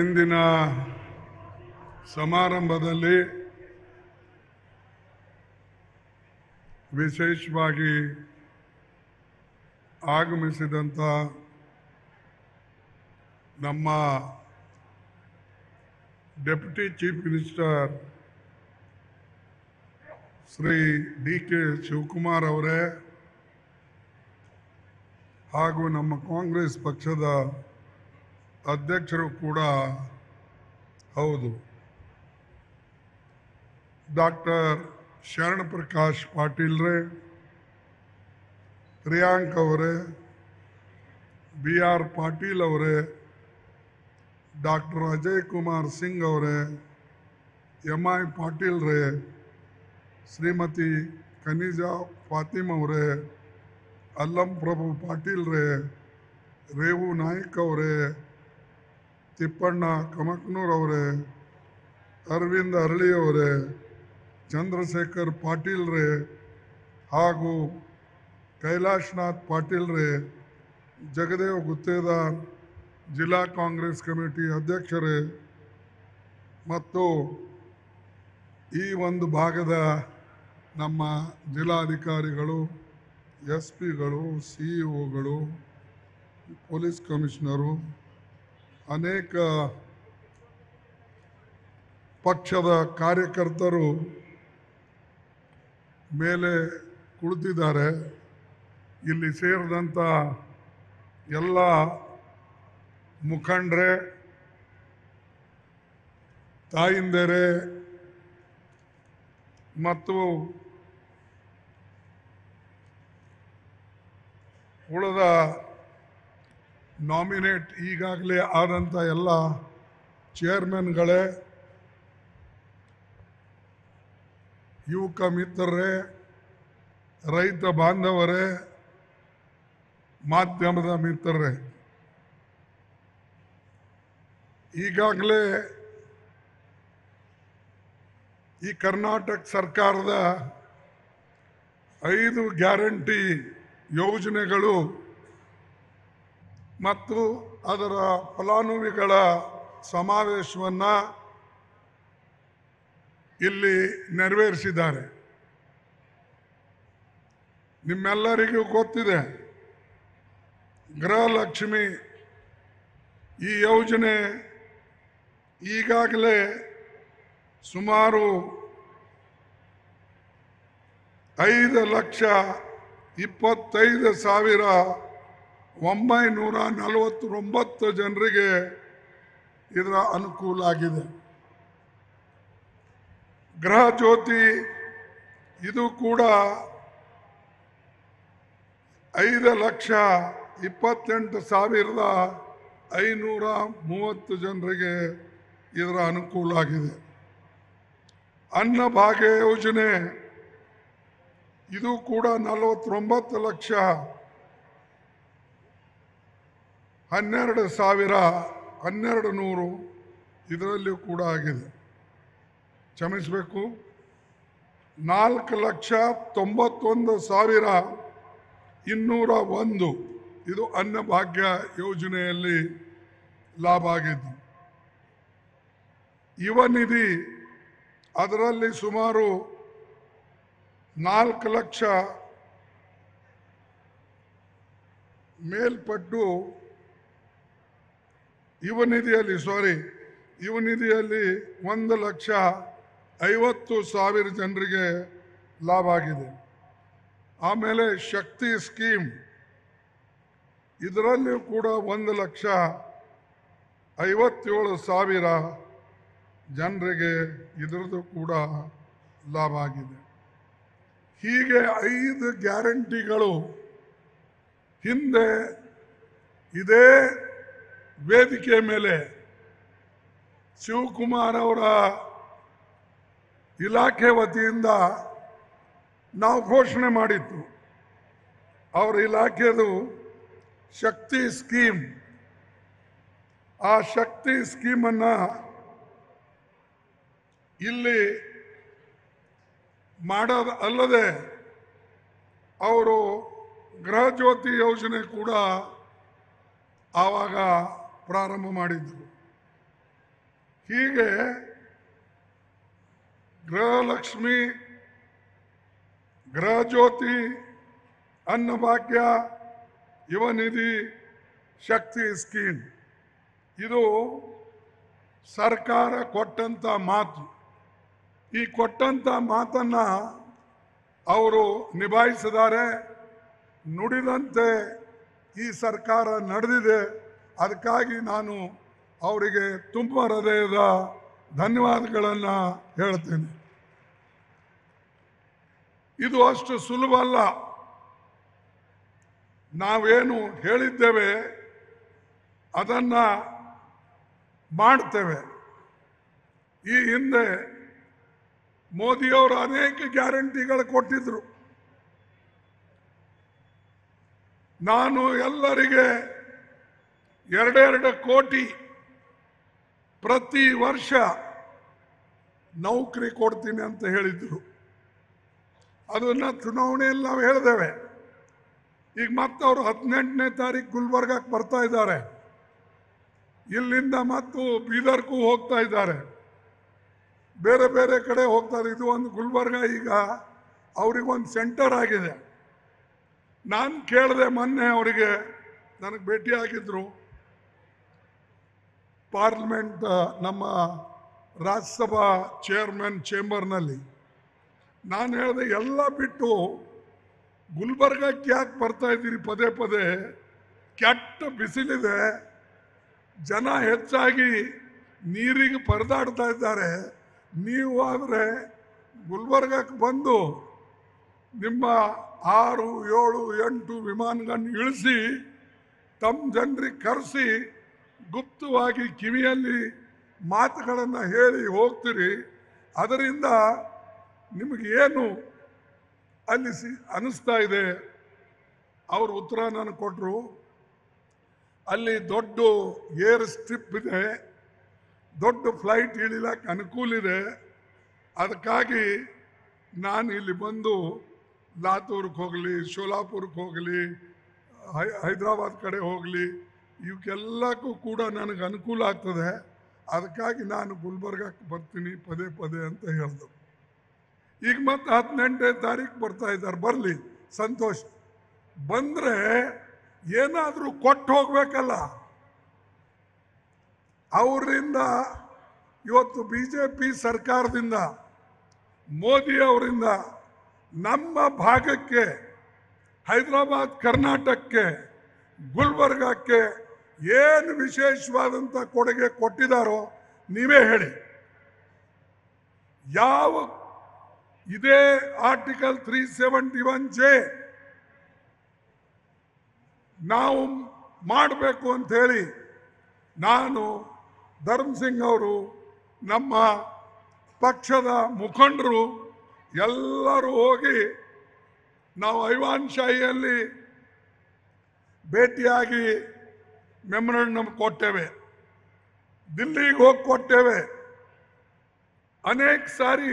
ಇಂದಿನ ಸಮಾರಂಭದಲ್ಲಿ ವಿಶೇಷವಾಗಿ ಆಗಮಿಸಿದಂಥ ನಮ್ಮ deputy chief minister Shri D K Shivakumar ಅವರೇ ಹಾಗೂ ನಮ್ಮ ಕಾಂಗ್ರೆಸ್ ಪಕ್ಷದ अध्यक्षरू ಕೂಡ ಹೌದು ಡಾಕ್ಟರ್ ಶರಣ್ ಪ್ರಕಾಶ್ ಪಾಟೀಲ್ ರೇ ಪ್ರಿಯಾಂಕ್ ಅವರ ಬಿಆರ್ ಪಾಟೀಲ್ ಅವರ ಡಾಕ್ಟರ್ ಅಜಯ್ ಕುಮಾರ್ ಸಿಂಗ್ ಅವರ ಎಂಐ ಪಾಟೀಲ್ ರೇ ಶ್ರೀಮತಿ ಕನ್ನಿಜಾ ಫಾತಿಮ ಅವರ ಅಲ್ಲಂ ಪ್ರಭು ಪಾಟೀಲ್ ರೇ ರೇವು ನಾಯಕ್ ಅವರ ತಿಪ್ಪಣ್ಣ ಕಮಕ್ನೂರವರೇ ಅರವಿಂದ್ ಅರಳಿಯವರೇ ಚಂದ್ರಶೇಖರ್ ಪಾಟೀಲ್ರೇ ಹಾಗೂ ಪಾಟೀಲ್ ರೇ ಜಗದೇವ್ ಗುತ್ತೇದಾರ್ ಜಿಲ್ಲಾ ಕಾಂಗ್ರೆಸ್ ಕಮಿಟಿ ಅಧ್ಯಕ್ಷರೇ ಮತ್ತು ಈ ಒಂದು ಭಾಗದ ನಮ್ಮ ಜಿಲ್ಲಾಧಿಕಾರಿಗಳು ಎಸ್ ಪಿಗಳು ಸಿ ಇ ಒಗಳು ಪೊಲೀಸ್ ಕಮಿಷನರು ಅನೇಕ ಪಕ್ಷದ ಕಾರ್ಯಕರ್ತರು ಮೇಲೆ ಕುಳಿತಿದ್ದಾರೆ ಇಲ್ಲಿ ಸೇರಿದಂಥ ಎಲ್ಲ ಮುಖಂಡರೆ ತಾಯಿಂದರೆ ಮತ್ತು ಉಳಿದ ನಾಮಿನೇಟ್ ಈಗಾಗಲೇ ಆದಂಥ ಎಲ್ಲ ಚೇರ್ಮನ್ಗಳೇ ಯುವಕ ಮಿತ್ರರೇ ರೈತ ಬಾಂಧವರೇ ಮಾಧ್ಯಮದ ಮಿತ್ರರೇ ಈಗಾಗಲೇ ಈ ಕರ್ನಾಟಕ ಸರ್ಕಾರದ ಐದು ಗ್ಯಾರಂಟಿ ಯೋಜನೆಗಳು ಮತ್ತು ಅದರ ಫಲಾನುಭವಿಗಳ ಸಮಾವೇಶವನ್ನು ಇಲ್ಲಿ ನೆರವೇರಿಸಿದ್ದಾರೆ ನಿಮ್ಮೆಲ್ಲರಿಗೂ ಗೊತ್ತಿದೆ ಗೃಹಲಕ್ಷ್ಮಿ ಈ ಯೋಜನೆ ಈಗಾಗಲೇ ಸುಮಾರು ಐದು ಲಕ್ಷ ಇಪ್ಪತ್ತೈದು ಸಾವಿರ ಒಂಬೈನೂರ ನಲವತ್ತೊಂಬತ್ತು ಜನರಿಗೆ ಇದರ ಅನುಕೂಲ ಆಗಿದೆ ಗೃಹ ಜ್ಯೋತಿ ಇದು ಕೂಡ ಐದು ಲಕ್ಷ ಇಪ್ಪತ್ತೆಂಟು ಸಾವಿರದ ಐನೂರ ಮೂವತ್ತು ಜನರಿಗೆ ಇದರ ಅನುಕೂಲ ಆಗಿದೆ ಅನ್ನಭಾಗ್ಯ ಯೋಜನೆ ಇದು ಕೂಡ ನಲವತ್ತೊಂಬತ್ತು ಲಕ್ಷ ಹನ್ನೆರಡು ಸಾವಿರ ಹನ್ನೆರಡು ನೂರು ಇದರಲ್ಲಿಯೂ ಕೂಡ ಆಗಿದೆ ಕ್ಷಮಿಸಬೇಕು ನಾಲ್ಕು ಲಕ್ಷ ತೊಂಬತ್ತೊಂದು ಸಾವಿರ ಇನ್ನೂರ ಒಂದು ಇದು ಅನ್ನಭಾಗ್ಯ ಯೋಜನೆಯಲ್ಲಿ ಲಾಭ ಆಗಿದ್ದು ಯುವ ನಿಧಿ ಅದರಲ್ಲಿ ಸುಮಾರು ನಾಲ್ಕು ಲಕ್ಷ ಮೇಲ್ಪಟ್ಟು ಯುವ ನಿಧಿಯಲ್ಲಿ ಸಾರಿ ಯುವ ನಿಧಿಯಲ್ಲಿ ಒಂದು ಲಕ್ಷ ಐವತ್ತು ಸಾವಿರ ಜನರಿಗೆ ಲಾಭ ಆಗಿದೆ ಆಮೇಲೆ ಶಕ್ತಿ ಸ್ಕೀಮ್ ಇದರಲ್ಲಿಯೂ ಕೂಡ ಒಂದು ಲಕ್ಷ ಐವತ್ತೇಳು ಸಾವಿರ ಜನರಿಗೆ ಇದರದ್ದು ಕೂಡ ಲಾಭ ಆಗಿದೆ ಹೀಗೆ ಐದು ಗ್ಯಾರಂಟಿಗಳು ಹಿಂದೆ ಇದೇ ವೇದಿಕೆ ಮೇಲೆ ಶಿವಕುಮಾರ್ ಅವರ ಇಲಾಖೆ ವತಿಯಿಂದ ನಾವು ಘೋಷಣೆ ಮಾಡಿತ್ತು ಅವರ ಇಲಾಖೆದು ಶಕ್ತಿ ಸ್ಕೀಮ್ ಆ ಶಕ್ತಿ ಸ್ಕೀಮನ್ನು ಇಲ್ಲಿ ಮಾಡೋದು ಅಲ್ಲದೆ ಅವರು ಗೃಹ ಜ್ಯೋತಿ ಯೋಜನೆ ಕೂಡ ಆವಾಗ ಪ್ರಾರಂಭ ಮಾಡಿದ್ರು ಹೀಗೆ ಗೃಹಲಕ್ಷ್ಮಿ ಗೃಹಜ್ಯೋತಿ ಅನ್ನಭಾಗ್ಯ ಯುವನಿಧಿ ಶಕ್ತಿ ಸ್ಕೀಮ್ ಇದು ಸರ್ಕಾರ ಕೊಟ್ಟಂಥ ಮಾತು ಈ ಕೊಟ್ಟಂಥ ಮಾತನ್ನು ಅವರು ನಿಭಾಯಿಸಿದ್ದಾರೆ ನುಡಿದಂತೆ ಈ ಸರ್ಕಾರ ನಡೆದಿದೆ ಅದಕ್ಕಾಗಿ ನಾನು ಅವರಿಗೆ ತುಂಬ ಹೃದಯದ ಧನ್ಯವಾದಗಳನ್ನು ಹೇಳ್ತೇನೆ ಇದು ಅಷ್ಟು ಸುಲಭ ಅಲ್ಲ ನಾವೇನು ಹೇಳಿದ್ದೇವೆ ಅದನ್ನು ಮಾಡ್ತೇವೆ ಈ ಹಿಂದೆ ಮೋದಿಯವರು ಅನೇಕ ಗ್ಯಾರಂಟಿಗಳು ಕೊಟ್ಟಿದ್ದರು ನಾನು ಎಲ್ಲರಿಗೆ ಎರಡೆರಡು ಕೋಟಿ ಪ್ರತಿ ವರ್ಷ ನೌಕರಿ ಕೊಡ್ತೀನಿ ಅಂತ ಹೇಳಿದ್ರು ಅದನ್ನು ಚುನಾವಣೆಯಲ್ಲಿ ನಾವು ಹೇಳಿದ್ದೇವೆ ಈಗ ಮತ್ತೆ ಅವರು ಹದಿನೆಂಟನೇ ತಾರೀಕು ಗುಲ್ಬರ್ಗಕ್ಕೆ ಬರ್ತಾ ಇದ್ದಾರೆ ಇಲ್ಲಿಂದ ಮತ್ತು ಬೀದರ್ಗೂ ಹೋಗ್ತಾ ಇದ್ದಾರೆ ಬೇರೆ ಬೇರೆ ಕಡೆ ಹೋಗ್ತಾರೆ ಇದು ಒಂದು ಗುಲ್ಬರ್ಗ ಈಗ ಒಂದು ಸೆಂಟರ್ ಆಗಿದೆ ನಾನು ಕೇಳಿದೆ ಮೊನ್ನೆ ಅವರಿಗೆ ನನಗೆ ಭೇಟಿ ಆಗಿದ್ರು ಪಾರ್ಲಿಮೆಂಟ್ ನಮ್ಮ ರಾಜ್ಯಸಭಾ ಚೇರ್ಮನ್ ಚೇಂಬರ್ನಲ್ಲಿ ನಾನು ಹೇಳಿದೆ ಎಲ್ಲ ಬಿಟ್ಟು ಗುಲ್ಬರ್ಗಕ್ಕೆ ಯಾಕೆ ಬರ್ತಾ ಇದ್ದೀರಿ ಪದೇ ಪದೇ ಕೆಟ್ಟ ಬಿಸಿಲಿದೆ ಜನ ಹೆಚ್ಚಾಗಿ ನೀರಿಗೆ ಪರದಾಡ್ತಾ ಇದ್ದಾರೆ ನೀವು ಆದರೆ ಗುಲ್ಬರ್ಗಕ್ಕೆ ಬಂದು ನಿಮ್ಮ ಆರು ಏಳು ಎಂಟು ವಿಮಾನಗಳನ್ನು ಇಳಿಸಿ ತಮ್ಮ ಜನರಿಗೆ ಕರೆಸಿ ಗುಪ್ತವಾಗಿ ಕಿವಿಯಲ್ಲಿ ಮಾತುಗಳನ್ನು ಹೇಳಿ ಹೋಗ್ತೀರಿ ಅದರಿಂದ ಏನು ಅಲ್ಲಿ ಸಿ ಅನ್ನಿಸ್ತಾ ಇದೆ ಅವರು ಉತ್ತರ ನಾನು ಕೊಟ್ಟರು ಅಲ್ಲಿ ದೊಡ್ಡ ಏರ್ ಸ್ಟ್ರಿಪ್ ಇದೆ ದೊಡ್ಡ ಫ್ಲೈಟ್ ಇಳಿಲಕ್ಕೆ ಅನುಕೂಲ ಇದೆ ಅದಕ್ಕಾಗಿ ನಾನು ಇಲ್ಲಿ ಬಂದು ಲಾತೂರ್ಗೆ ಹೋಗಲಿ ಶೋಲಾಪುರಕ್ಕೆ ಹೋಗಲಿ ಹೈದರಾಬಾದ್ ಕಡೆ ಹೋಗಲಿ ಇವಕ್ಕೆಲ್ಲಕ್ಕೂ ಕೂಡ ನನಗೆ ಅನುಕೂಲ ಆಗ್ತದೆ ಅದಕ್ಕಾಗಿ ನಾನು ಗುಲ್ಬರ್ಗಕ್ಕೆ ಬರ್ತೀನಿ ಪದೇ ಪದೇ ಅಂತ ಹೇಳ್ದು ಈಗ ಮತ್ತೆ ಹದಿನೆಂಟನೇ ತಾರೀಕು ಬರ್ತಾ ಇದ್ದಾರೆ ಬರಲಿ ಸಂತೋಷ ಬಂದರೆ ಏನಾದರೂ ಕೊಟ್ಟು ಹೋಗ್ಬೇಕಲ್ಲ ಅವರಿಂದ ಇವತ್ತು ಬಿ ಜೆ ಪಿ ಸರ್ಕಾರದಿಂದ ಮೋದಿ ಅವರಿಂದ ನಮ್ಮ ಭಾಗಕ್ಕೆ ಹೈದರಾಬಾದ್ ಕರ್ನಾಟಕಕ್ಕೆ ಗುಲ್ಬರ್ಗಕ್ಕೆ ಏನು ವಿಶೇಷವಾದಂಥ ಕೊಡುಗೆ ಕೊಟ್ಟಿದ್ದಾರೋ ನೀವೇ ಹೇಳಿ ಯಾವ ಇದೇ article three seventy one J ನಾವು ಮಾಡಬೇಕು ಅಂತ ಹೇಳಿ ನಾನು ಧರ್ಮಸಿಂಗ್ ಅವರು ನಮ್ಮ ಪಕ್ಷದ ಮುಖಂಡರು ಎಲ್ಲರೂ ಹೋಗಿ ನಾವು ಐವಾನ್ ಶಾಹಿಯಲ್ಲಿ ಭೇಟಿಯಾಗಿ ಮೆಮೊರಂಡಮ್ ಕೊಟ್ಟೇವೆ ದಿಲ್ಲಿಗೆ ಹೋಗಿ ಕೊಟ್ಟೇವೆ ಅನೇಕ ಸಾರಿ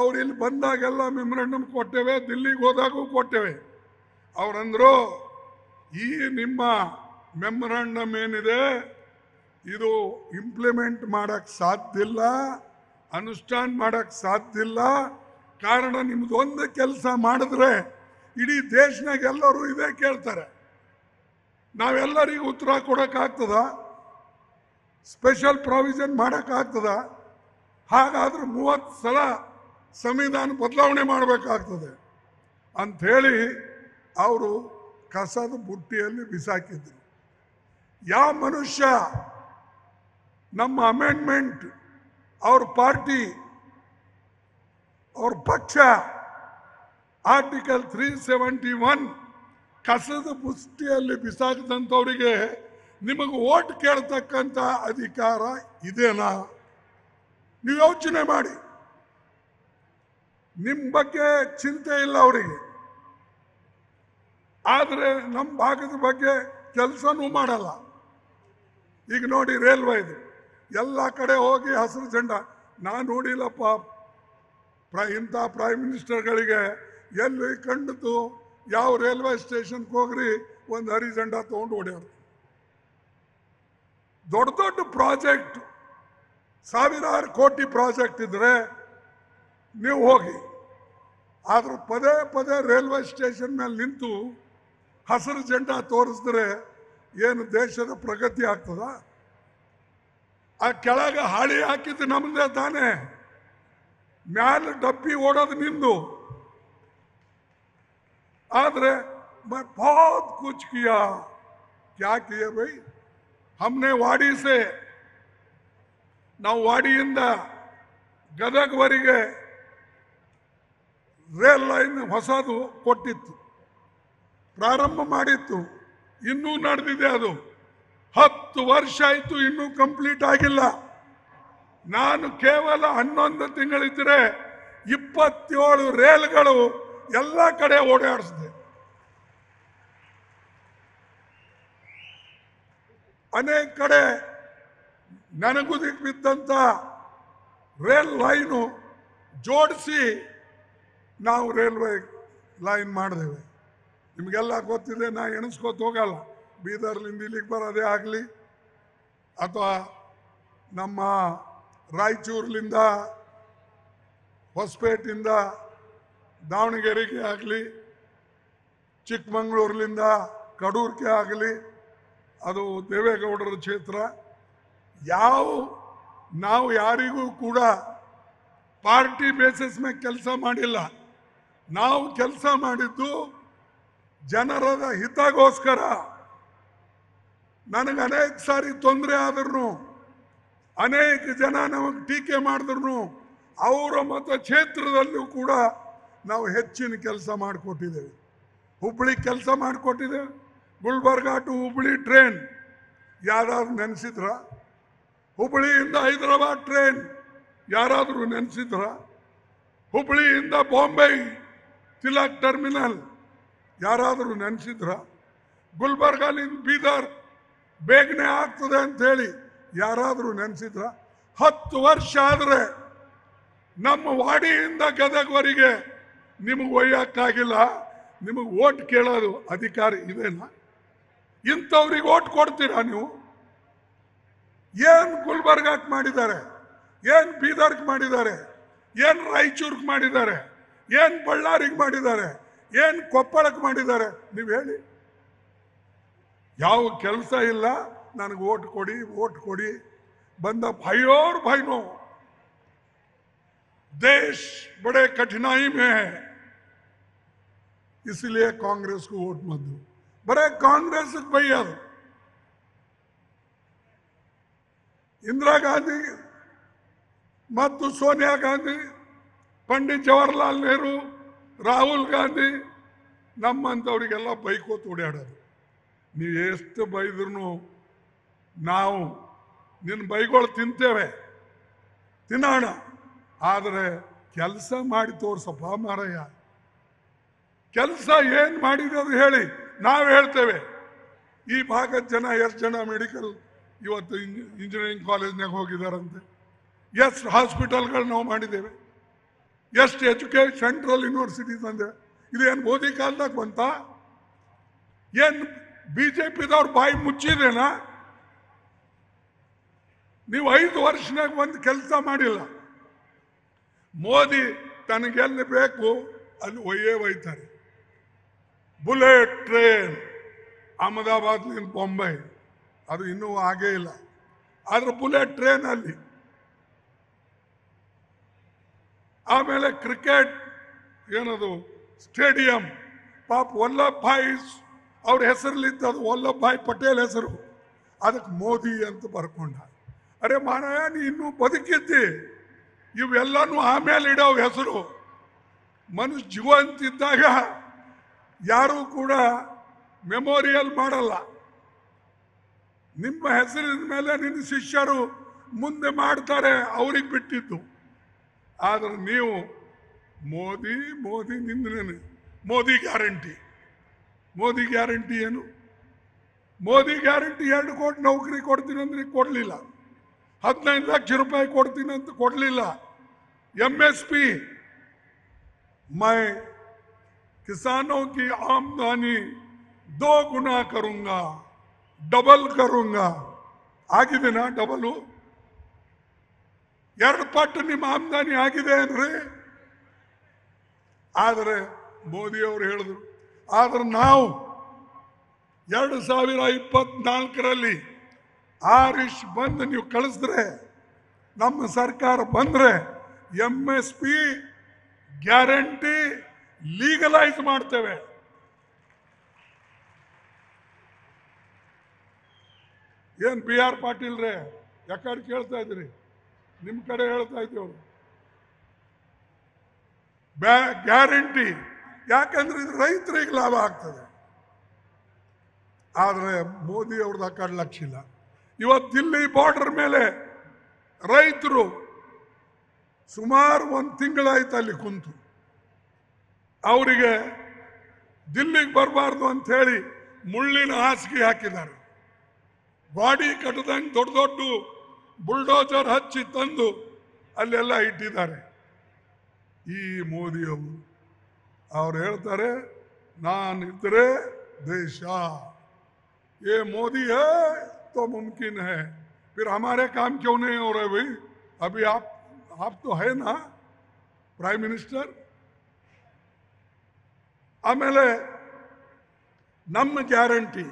ಅವ್ರು ಇಲ್ಲಿ ಬಂದಾಗೆಲ್ಲ ಮೆಮೊರಂಡಮ್ ಕೊಟ್ಟೇವೆ ದಿಲ್ಲಿಗೆ ಹೋದಾಗೂ ಕೊಟ್ಟೇವೆ ಅವರಂದ್ರು ಈ ನಿಮ್ಮ ಮೆಮೊರಂಡಮ್ ಏನಿದೆ ಇದು ಇಂಪ್ಲಿಮೆಂಟ್ ಮಾಡಕ್ ಸಾಧ್ಯ ಇಲ್ಲ ಅನುಷ್ಠಾನ ಮಾಡಕ್ಕೆ ಸಾಧ್ಯ ಇಲ್ಲ ಕಾರಣ ನಿಮ್ದು ಒಂದು ಕೆಲಸ ಮಾಡಿದ್ರೆ ಇಡೀ ದೇಶನಾಗ ಎಲ್ಲರೂ ಇದೇ ಕೇಳ್ತಾರೆ ನಾವೆಲ್ಲರಿಗೂ ಉತ್ತರ ಕೊಡೋಕ್ಕಾಗ್ತದ ಸ್ಪೆಷಲ್ ಪ್ರಾವಿಷನ್ ಮಾಡೋಕ್ಕಾಗ್ತದ ಹಾಗಾದ್ರೆ ಮೂವತ್ತು ಸಲ ಸಂವಿಧಾನ ಬದಲಾವಣೆ ಮಾಡಬೇಕಾಗ್ತದೆ ಅಂಥೇಳಿ ಅವರು ಕಸದ ಬುಟ್ಟಿಯಲ್ಲಿ ಬಿಸಾಕಿದ್ರು ಯಾವ ಮನುಷ್ಯ ನಮ್ಮ ಅಮೆಂಡ್ಮೆಂಟ್ ಅವ್ರ ಪಾರ್ಟಿ ಅವ್ರ ಪಕ್ಷ ಆರ್ಟಿಕಲ್ ತ್ರೀ ಸೆವೆಂಟಿ ಒನ್ ಕಸದ ಪುಷ್ಟಿಯಲ್ಲಿ ಬಿಸಾಕದಂಥವರಿಗೆ ನಿಮಗೆ ಓಟ್ ಕೇಳ್ತಕ್ಕಂಥ ಅಧಿಕಾರ ಇದೇನಾ ನೀವು ಯೋಚನೆ ಮಾಡಿ ನಿಮ್ಮ ಬಗ್ಗೆ ಚಿಂತೆ ಇಲ್ಲ ಅವರಿಗೆ ಆದರೆ ನಮ್ಮ ಭಾಗದ ಬಗ್ಗೆ ಕೆಲಸನೂ ಮಾಡಲ್ಲ ಈಗ ನೋಡಿ ಇದು ಎಲ್ಲ ಕಡೆ ಹೋಗಿ ಹಸಿರು ಚಂಡ ನಾನು ನೋಡಿಲ್ಲಪ್ಪ ಪ್ರ ಇಂಥ ಪ್ರೈಮ್ ಮಿನಿಸ್ಟರ್ಗಳಿಗೆ ಎಲ್ಲಿ ಕಂಡದ್ದು ಯಾವ ರೈಲ್ವೆ ಸ್ಟೇಷನ್ಗೆ ಹೋಗ್ರಿ ಒಂದು ಹರಿ ಜಂಡ ತೊಗೊಂಡು ಓಡ್ಯಾರ ದೊಡ್ಡ ದೊಡ್ಡ ಪ್ರಾಜೆಕ್ಟ್ ಸಾವಿರಾರು ಕೋಟಿ ಪ್ರಾಜೆಕ್ಟ್ ಇದ್ರೆ ನೀವು ಹೋಗಿ ಆದ್ರೆ ಪದೇ ಪದೇ ರೈಲ್ವೆ ಸ್ಟೇಷನ್ ಮೇಲೆ ನಿಂತು ಹಸಿರು ಜೆಂಡಾ ತೋರಿಸಿದ್ರೆ ಏನು ದೇಶದ ಪ್ರಗತಿ ಆಗ್ತದ ಆ ಕೆಳಗೆ ಹಾಳಿ ಹಾಕಿದ್ದು ನಮ್ದೇ ತಾನೇ ಮ್ಯಾಲ ಡಬ್ಬಿ ಓಡೋದು ನಿಂದು ಆದರೆ मैं बहुत कुछ किया क्या किया भाई ನಾವು ವಾಡಿಯಿಂದ ಗದಗವರೆಗೆ ರೇಲ್ ಲೈನ್ ಹೊಸದು ಕೊಟ್ಟಿತ್ತು ಪ್ರಾರಂಭ ಮಾಡಿತ್ತು ಇನ್ನೂ ನಡೆದಿದೆ ಅದು ಹತ್ತು ವರ್ಷ ಆಯಿತು ಇನ್ನೂ ಕಂಪ್ಲೀಟ್ ಆಗಿಲ್ಲ ನಾನು ಕೇವಲ ಹನ್ನೊಂದು ತಿಂಗಳಿದ್ದರೆ ಇಪ್ಪತ್ತೇಳು ರೇಲ್ಗಳು ಎಲ್ಲ ಕಡೆ ಓಡಾಡಿಸಿದೆ ಅನೇಕ ಕಡೆ ನನಗುದಿಗೆ ಬಿದ್ದಂಥ ರೇಲ್ ಲೈನು ಜೋಡಿಸಿ ನಾವು ರೈಲ್ವೆ ಲೈನ್ ಮಾಡಿದೆವು ನಿಮಗೆಲ್ಲ ಗೊತ್ತಿದೆ ನಾ ಎಣಿಸ್ಕೊತ ಹೋಗಲ್ಲ ಬೀದರ್ಲಿಂದ ಇಲ್ಲಿಗೆ ಬರೋದೇ ಆಗಲಿ ಅಥವಾ ನಮ್ಮ ರಾಯಚೂರ್ಲಿಂದ ಹೊಸಪೇಟಿಂದ ದಾವಣಗೆರೆಗೆ ಆಗಲಿ ಚಿಕ್ಕಮಂಗ್ಳೂರ್ಲಿಂದ ಕಡೂರ್ಗೆ ಆಗಲಿ ಅದು ದೇವೇಗೌಡರ ಕ್ಷೇತ್ರ ಯಾವ ನಾವು ಯಾರಿಗೂ ಕೂಡ ಪಾರ್ಟಿ ಬೇಸಿಸ್ ಮೇಲೆ ಕೆಲಸ ಮಾಡಿಲ್ಲ ನಾವು ಕೆಲಸ ಮಾಡಿದ್ದು ಜನರ ಹಿತಗೋಸ್ಕರ ನನಗೆ ಅನೇಕ ಸಾರಿ ತೊಂದರೆ ಆದ್ರೂ ಅನೇಕ ಜನ ನಮಗೆ ಟೀಕೆ ಮಾಡಿದ್ರು ಅವರ ಮತ ಕ್ಷೇತ್ರದಲ್ಲೂ ಕೂಡ ನಾವು ಹೆಚ್ಚಿನ ಕೆಲಸ ಮಾಡಿಕೊಟ್ಟಿದ್ದೇವೆ ಹುಬ್ಬಳ್ಳಿ ಕೆಲಸ ಮಾಡಿಕೊಟ್ಟಿದ್ದೇವೆ ಗುಲ್ಬರ್ಗಾ ಟು ಹುಬ್ಬಳ್ಳಿ ಟ್ರೈನ್ ಯಾರಾದರೂ ನೆನೆಸಿದ್ರ ಹುಬ್ಬಳ್ಳಿಯಿಂದ ಹೈದರಾಬಾದ್ ಟ್ರೈನ್ ಯಾರಾದರೂ ನೆನೆಸಿದ್ರ ಹುಬ್ಬಳ್ಳಿಯಿಂದ ಬಾಂಬೆ ತಿಲಕ್ ಟರ್ಮಿನಲ್ ಯಾರಾದರೂ ನೆನೆಸಿದ್ರ ಗುಲ್ಬರ್ಗಾಲಿಂದ ಬೀದರ್ ಬೇಗನೆ ಆಗ್ತದೆ ಅಂಥೇಳಿ ಯಾರಾದರೂ ನೆನೆಸಿದ್ರ ಹತ್ತು ವರ್ಷ ಆದರೆ ನಮ್ಮ ವಾಡಿಯಿಂದ ಗದಗವರಿಗೆ ನಿಮಗೆ ಒಯ್ಯಕ್ಕಾಗಿಲ್ಲ ನಿಮಗೆ ಓಟ್ ಕೇಳೋದು ಅಧಿಕಾರ ಇದೇನ ಇಂಥವ್ರಿಗೆ ಓಟ್ ಕೊಡ್ತೀರಾ ನೀವು ಏನು ಗುಲ್ಬರ್ಗಕ್ಕೆ ಮಾಡಿದ್ದಾರೆ ಏನು ಬೀದರ್ಗೆ ಮಾಡಿದ್ದಾರೆ ಏನು ರಾಯಚೂರ್ಗೆ ಮಾಡಿದ್ದಾರೆ ಏನು ಬಳ್ಳಾರಿಗೆ ಮಾಡಿದ್ದಾರೆ ಏನು ಕೊಪ್ಪಳಕ್ಕೆ ಮಾಡಿದ್ದಾರೆ ನೀವು ಹೇಳಿ ಯಾವ ಕೆಲಸ ಇಲ್ಲ ನನಗೆ ಓಟ್ ಕೊಡಿ ಓಟ್ ಕೊಡಿ ಬಂದ ಭಯೋರ್ ಭೈನೋ ದೇಶ ಬಡೇ ಕಠಿಣಾಯಿ ಮೇ इसलिए ಕಾಂಗ್ರೆಸ್ಗೂ ಓಟ್ वोट मत ಕಾಂಗ್ರೆಸ್ಗೆ बड़े ಇಂದಿರಾ ಗಾಂಧಿ ಮತ್ತು ಸೋನಿಯಾ ಗಾಂಧಿ ಪಂಡಿತ್ ಜವಾಹರ್ಲಾಲ್ ನೆಹರು ರಾಹುಲ್ ಗಾಂಧಿ ನಮ್ಮಂಥವ್ರಿಗೆಲ್ಲ ಬೈಕೋತು ಓಡಾಡೋದು ನೀವು ಎಷ್ಟು ಬೈದ್ರೂ ನಾವು ನಿನ್ನ ಬೈಗಳು ತಿಂತೇವೆ ತಿನ್ನೋಣ ಆದರೆ ಕೆಲಸ ಮಾಡಿ ತೋರಿಸಪ್ಪ ಮಾರಯ್ಯ ಕೆಲಸ ಏನು ಮಾಡಿದೆ ಅದು ಹೇಳಿ ನಾವು ಹೇಳ್ತೇವೆ ಈ ಭಾಗದ ಜನ ಎಷ್ಟು ಜನ ಮೆಡಿಕಲ್ ಇವತ್ತು ಇಂಜಿನಿಯರಿಂಗ್ ಕಾಲೇಜ್ನಾಗ ಹೋಗಿದ್ದಾರಂತೆ ಎಷ್ಟು ಹಾಸ್ಪಿಟಲ್ಗಳು ನಾವು ಮಾಡಿದ್ದೇವೆ ಎಷ್ಟು ಎಜುಕೇಶನ್ ಸೆಂಟ್ರಲ್ ಯೂನಿವರ್ಸಿಟೀಸ್ ಅಂದ್ರೆ ಇದು ಏನು ಮೋದಿ ಕಾಲದಾಗ ಬಂತ ಏನು ಬಿ ಜೆ ಪಿದವ್ರ ಬಾಯಿ ಮುಚ್ಚಿದೇನಾ ನೀವು ಐದು ವರ್ಷನಾಗ ಒಂದು ಕೆಲಸ ಮಾಡಿಲ್ಲ ಮೋದಿ ತನಗೆಲ್ಲಿ ಬೇಕು ಅಲ್ಲಿ ಒಯ್ಯೇ ಒಯ್ತಾರೆ ಬುಲೆಟ್ ಟ್ರೈನ್ ನಿಂದ ಬೊಂಬೈ ಅದು ಇನ್ನೂ ಆಗೇ ಇಲ್ಲ ಆದ್ರೆ ಬುಲೆಟ್ ಟ್ರೈನ್ ಅಲ್ಲಿ ಆಮೇಲೆ ಕ್ರಿಕೆಟ್ ಏನದು ಸ್ಟೇಡಿಯಂ ಪಾಪ ಭಾಯ್ ಅವ್ರ ವಲ್ಲಭ ಭಾಯ್ ಪಟೇಲ್ ಹೆಸರು ಅದಕ್ಕೆ ಮೋದಿ ಅಂತ ಬರ್ಕೊಂಡ ಅರೆ ಮಾರಾಯ ನೀ ಇನ್ನೂ ಬದುಕಿದ್ದಿ ಇವೆಲ್ಲನೂ ಆಮೇಲೆ ಇಡೋ ಹೆಸರು ಮನುಷ್ಯ ಜೀವಂತಿದ್ದಾಗ ಯಾರೂ ಕೂಡ ಮೆಮೋರಿಯಲ್ ಮಾಡಲ್ಲ ನಿಮ್ಮ ಹೆಸರಿನ ಮೇಲೆ ನಿನ್ನ ಶಿಷ್ಯರು ಮುಂದೆ ಮಾಡ್ತಾರೆ ಅವ್ರಿಗೆ ಬಿಟ್ಟಿದ್ದು ಆದರೆ ನೀವು ಮೋದಿ ಮೋದಿ ನಿಂದನೇ ಮೋದಿ ಗ್ಯಾರಂಟಿ ಮೋದಿ ಗ್ಯಾರಂಟಿ ಏನು ಮೋದಿ ಗ್ಯಾರಂಟಿ ಎರಡು ಕೋಟಿ ನೌಕರಿ ಕೊಡ್ತೀನಿ ಅಂದ್ರೆ ಕೊಡಲಿಲ್ಲ ಹದಿನೈದು ಲಕ್ಷ ರೂಪಾಯಿ ಕೊಡ್ತೀನಿ ಅಂತ ಕೊಡಲಿಲ್ಲ ಎಂ ಎಸ್ ಪಿ ಮೈ किसानों की आमदनी दो गुना करूंगा ಡಬಲ್ ಕರುಂಗ ಆಗಿದೆನ ಡಬಲು ಎರಡು ಪಟ್ಟು ನಿಮ್ಮ ಆಮದಾನಿ ಆಗಿದೆ ಅಂದ್ರೆ ಆದರೆ ಮೋದಿಯವರು ಹೇಳಿದ್ರು ಆದ್ರೆ ನಾವು ಎರಡು ಸಾವಿರ ಇಪ್ಪತ್ನಾಲ್ಕರಲ್ಲಿ ಆರಿಷ್ ಬಂದು ನೀವು ಕಳಿಸಿದ್ರೆ ನಮ್ಮ ಸರ್ಕಾರ ಬಂದರೆ M S P guarantee legalise ಮಾಡ್ತೇವೆ ಏನ್ ಬಿ ಆರ್ ಪಾಟೀಲ್ ರೇ ಯಾಕಡೆ ಕೇಳ್ತಾ ಇದ್ರಿ ನಿಮ್ಮ ಕಡೆ ಹೇಳ್ತಾ ಇದ್ದೀವ್ರು ಗ್ಯಾರಂಟಿ ಯಾಕಂದ್ರೆ ಇದು ರೈತರಿಗೆ ಲಾಭ ಆಗ್ತದೆ ಆದರೆ ಮೋದಿ ಅವ್ರದ್ದು ಆ ಕಡೆ ಲಕ್ಷ ಇಲ್ಲ ಇವತ್ತು ದಿಲ್ಲಿ ಬಾರ್ಡರ್ ಮೇಲೆ ರೈತರು ಸುಮಾರು ಒಂದು ತಿಂಗಳಾಯ್ತು ಅಲ್ಲಿ ಕುಂತು ಅವರಿಗೆ ದಿಲ್ಲಿಗೆ ಬರಬಾರ್ದು ಅಂತ ಹೇಳಿ ಮುಳ್ಳಿನ ಹಾಸಿಗೆ ಹಾಕಿದ್ದಾರೆ ಗಾಡಿ ಕಟ್ಟದಂಗೆ ದೊಡ್ಡ ದೊಡ್ಡ ಬುಲ್ಡೋಜರ್ ಹಚ್ಚಿ ತಂದು ಅಲ್ಲೆಲ್ಲ ಇಟ್ಟಿದ್ದಾರೆ ಈ ಮೋದಿಯವರು ಅವ್ರು ಹೇಳ್ತಾರೆ ನಾನು ಇದ್ರೆ ದೇಶ ಏ ಮೋದಿ ಹೇ ತೋ ಮುಮ್ಕಿನ್ ಹೇ फिर हमारे ಕಾಮ್ क्यों नहीं हो रहे भाई अभी आप ಹೇ है ना ಆಮೇಲೆ ನಮ್ಮ ಗ್ಯಾರಂಟಿ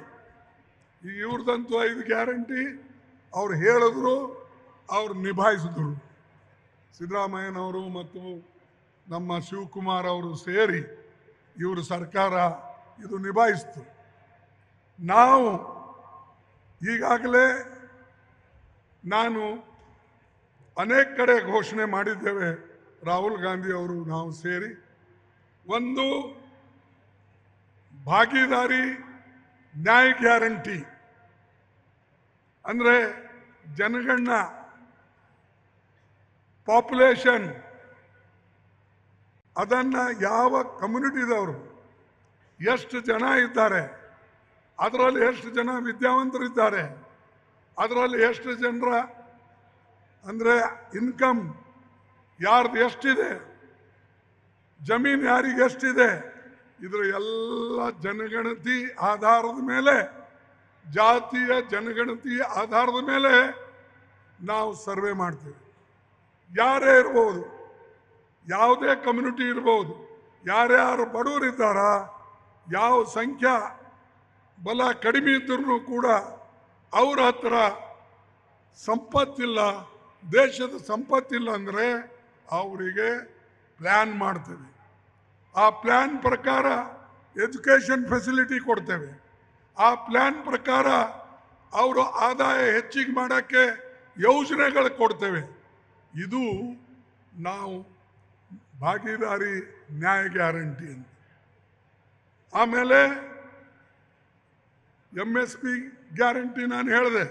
ಇವ್ರದಂತೂ ಐದು ಗ್ಯಾರಂಟಿ ಅವ್ರು ಹೇಳಿದ್ರು ಅವ್ರು ನಿಭಾಯಿಸಿದ್ರು ಸಿದ್ದರಾಮಯ್ಯನವರು ಮತ್ತು ನಮ್ಮ ಶಿವಕುಮಾರ್ ಅವರು ಸೇರಿ ಇವರು ಸರ್ಕಾರ ಇದು ನಿಭಾಯಿಸ್ತು ನಾವು ಈಗಾಗಲೇ ನಾನು ಅನೇಕ ಕಡೆ ಘೋಷಣೆ ಮಾಡಿದ್ದೇವೆ ರಾಹುಲ್ ಗಾಂಧಿ ಅವರು ನಾವು ಸೇರಿ ಒಂದು ಭಾಗಿದಾರಿ ನ್ಯಾಯ ಗ್ಯಾರಂಟಿ ಅಂದರೆ ಜನಗಳನ್ನ ಪಾಪ್ಯುಲೇಷನ್ ಅದನ್ನು ಯಾವ ಕಮ್ಯುನಿಟಿದವರು ಎಷ್ಟು ಜನ ಇದ್ದಾರೆ ಅದರಲ್ಲಿ ಎಷ್ಟು ಜನ ವಿದ್ಯಾವಂತರಿದ್ದಾರೆ ಅದರಲ್ಲಿ ಎಷ್ಟು ಜನರ ಅಂದರೆ ಇನ್ಕಮ್ ಯಾರ್ದು ಎಷ್ಟಿದೆ ಜಮೀನು ಯಾರಿಗೆ ಎಷ್ಟಿದೆ ಇದರ ಎಲ್ಲ ಜನಗಣತಿ ಆಧಾರದ ಮೇಲೆ ಜಾತಿಯ ಜನಗಣತಿ ಆಧಾರದ ಮೇಲೆ ನಾವು ಸರ್ವೆ ಮಾಡ್ತೀವಿ ಯಾರೇ ಇರ್ಬೋದು ಯಾವುದೇ ಕಮ್ಯುನಿಟಿ ಇರ್ಬೋದು ಯಾರ್ಯಾರು ಬಡವರಿದ್ದಾರ ಯಾವ ಸಂಖ್ಯಾ ಬಲ ಕಡಿಮೆ ಇದ್ರೂ ಕೂಡ ಅವ್ರ ಹತ್ರ ಸಂಪತ್ತಿಲ್ಲ ದೇಶದ ಸಂಪತ್ತಿಲ್ಲ ಅಂದರೆ ಅವರಿಗೆ ಪ್ಲ್ಯಾನ್ ಮಾಡ್ತೀವಿ ಆ ಪ್ಲ್ಯಾನ್ ಪ್ರಕಾರ ಎಜುಕೇಷನ್ ಫೆಸಿಲಿಟಿ ಕೊಡ್ತೇವೆ ಆ ಪ್ಲ್ಯಾನ್ ಪ್ರಕಾರ ಅವರು ಆದಾಯ ಹೆಚ್ಚಿಗೆ ಮಾಡೋಕ್ಕೆ ಯೋಜನೆಗಳು ಕೊಡ್ತೇವೆ ಇದು ನಾವು ಭಾಗಿದಾರಿ ನ್ಯಾಯ ಗ್ಯಾರಂಟಿ ಅಂತ ಆಮೇಲೆ ಎಮ್ ಎಸ್ ಪಿ ಗ್ಯಾರಂಟಿ ನಾನು ಹೇಳಿದೆ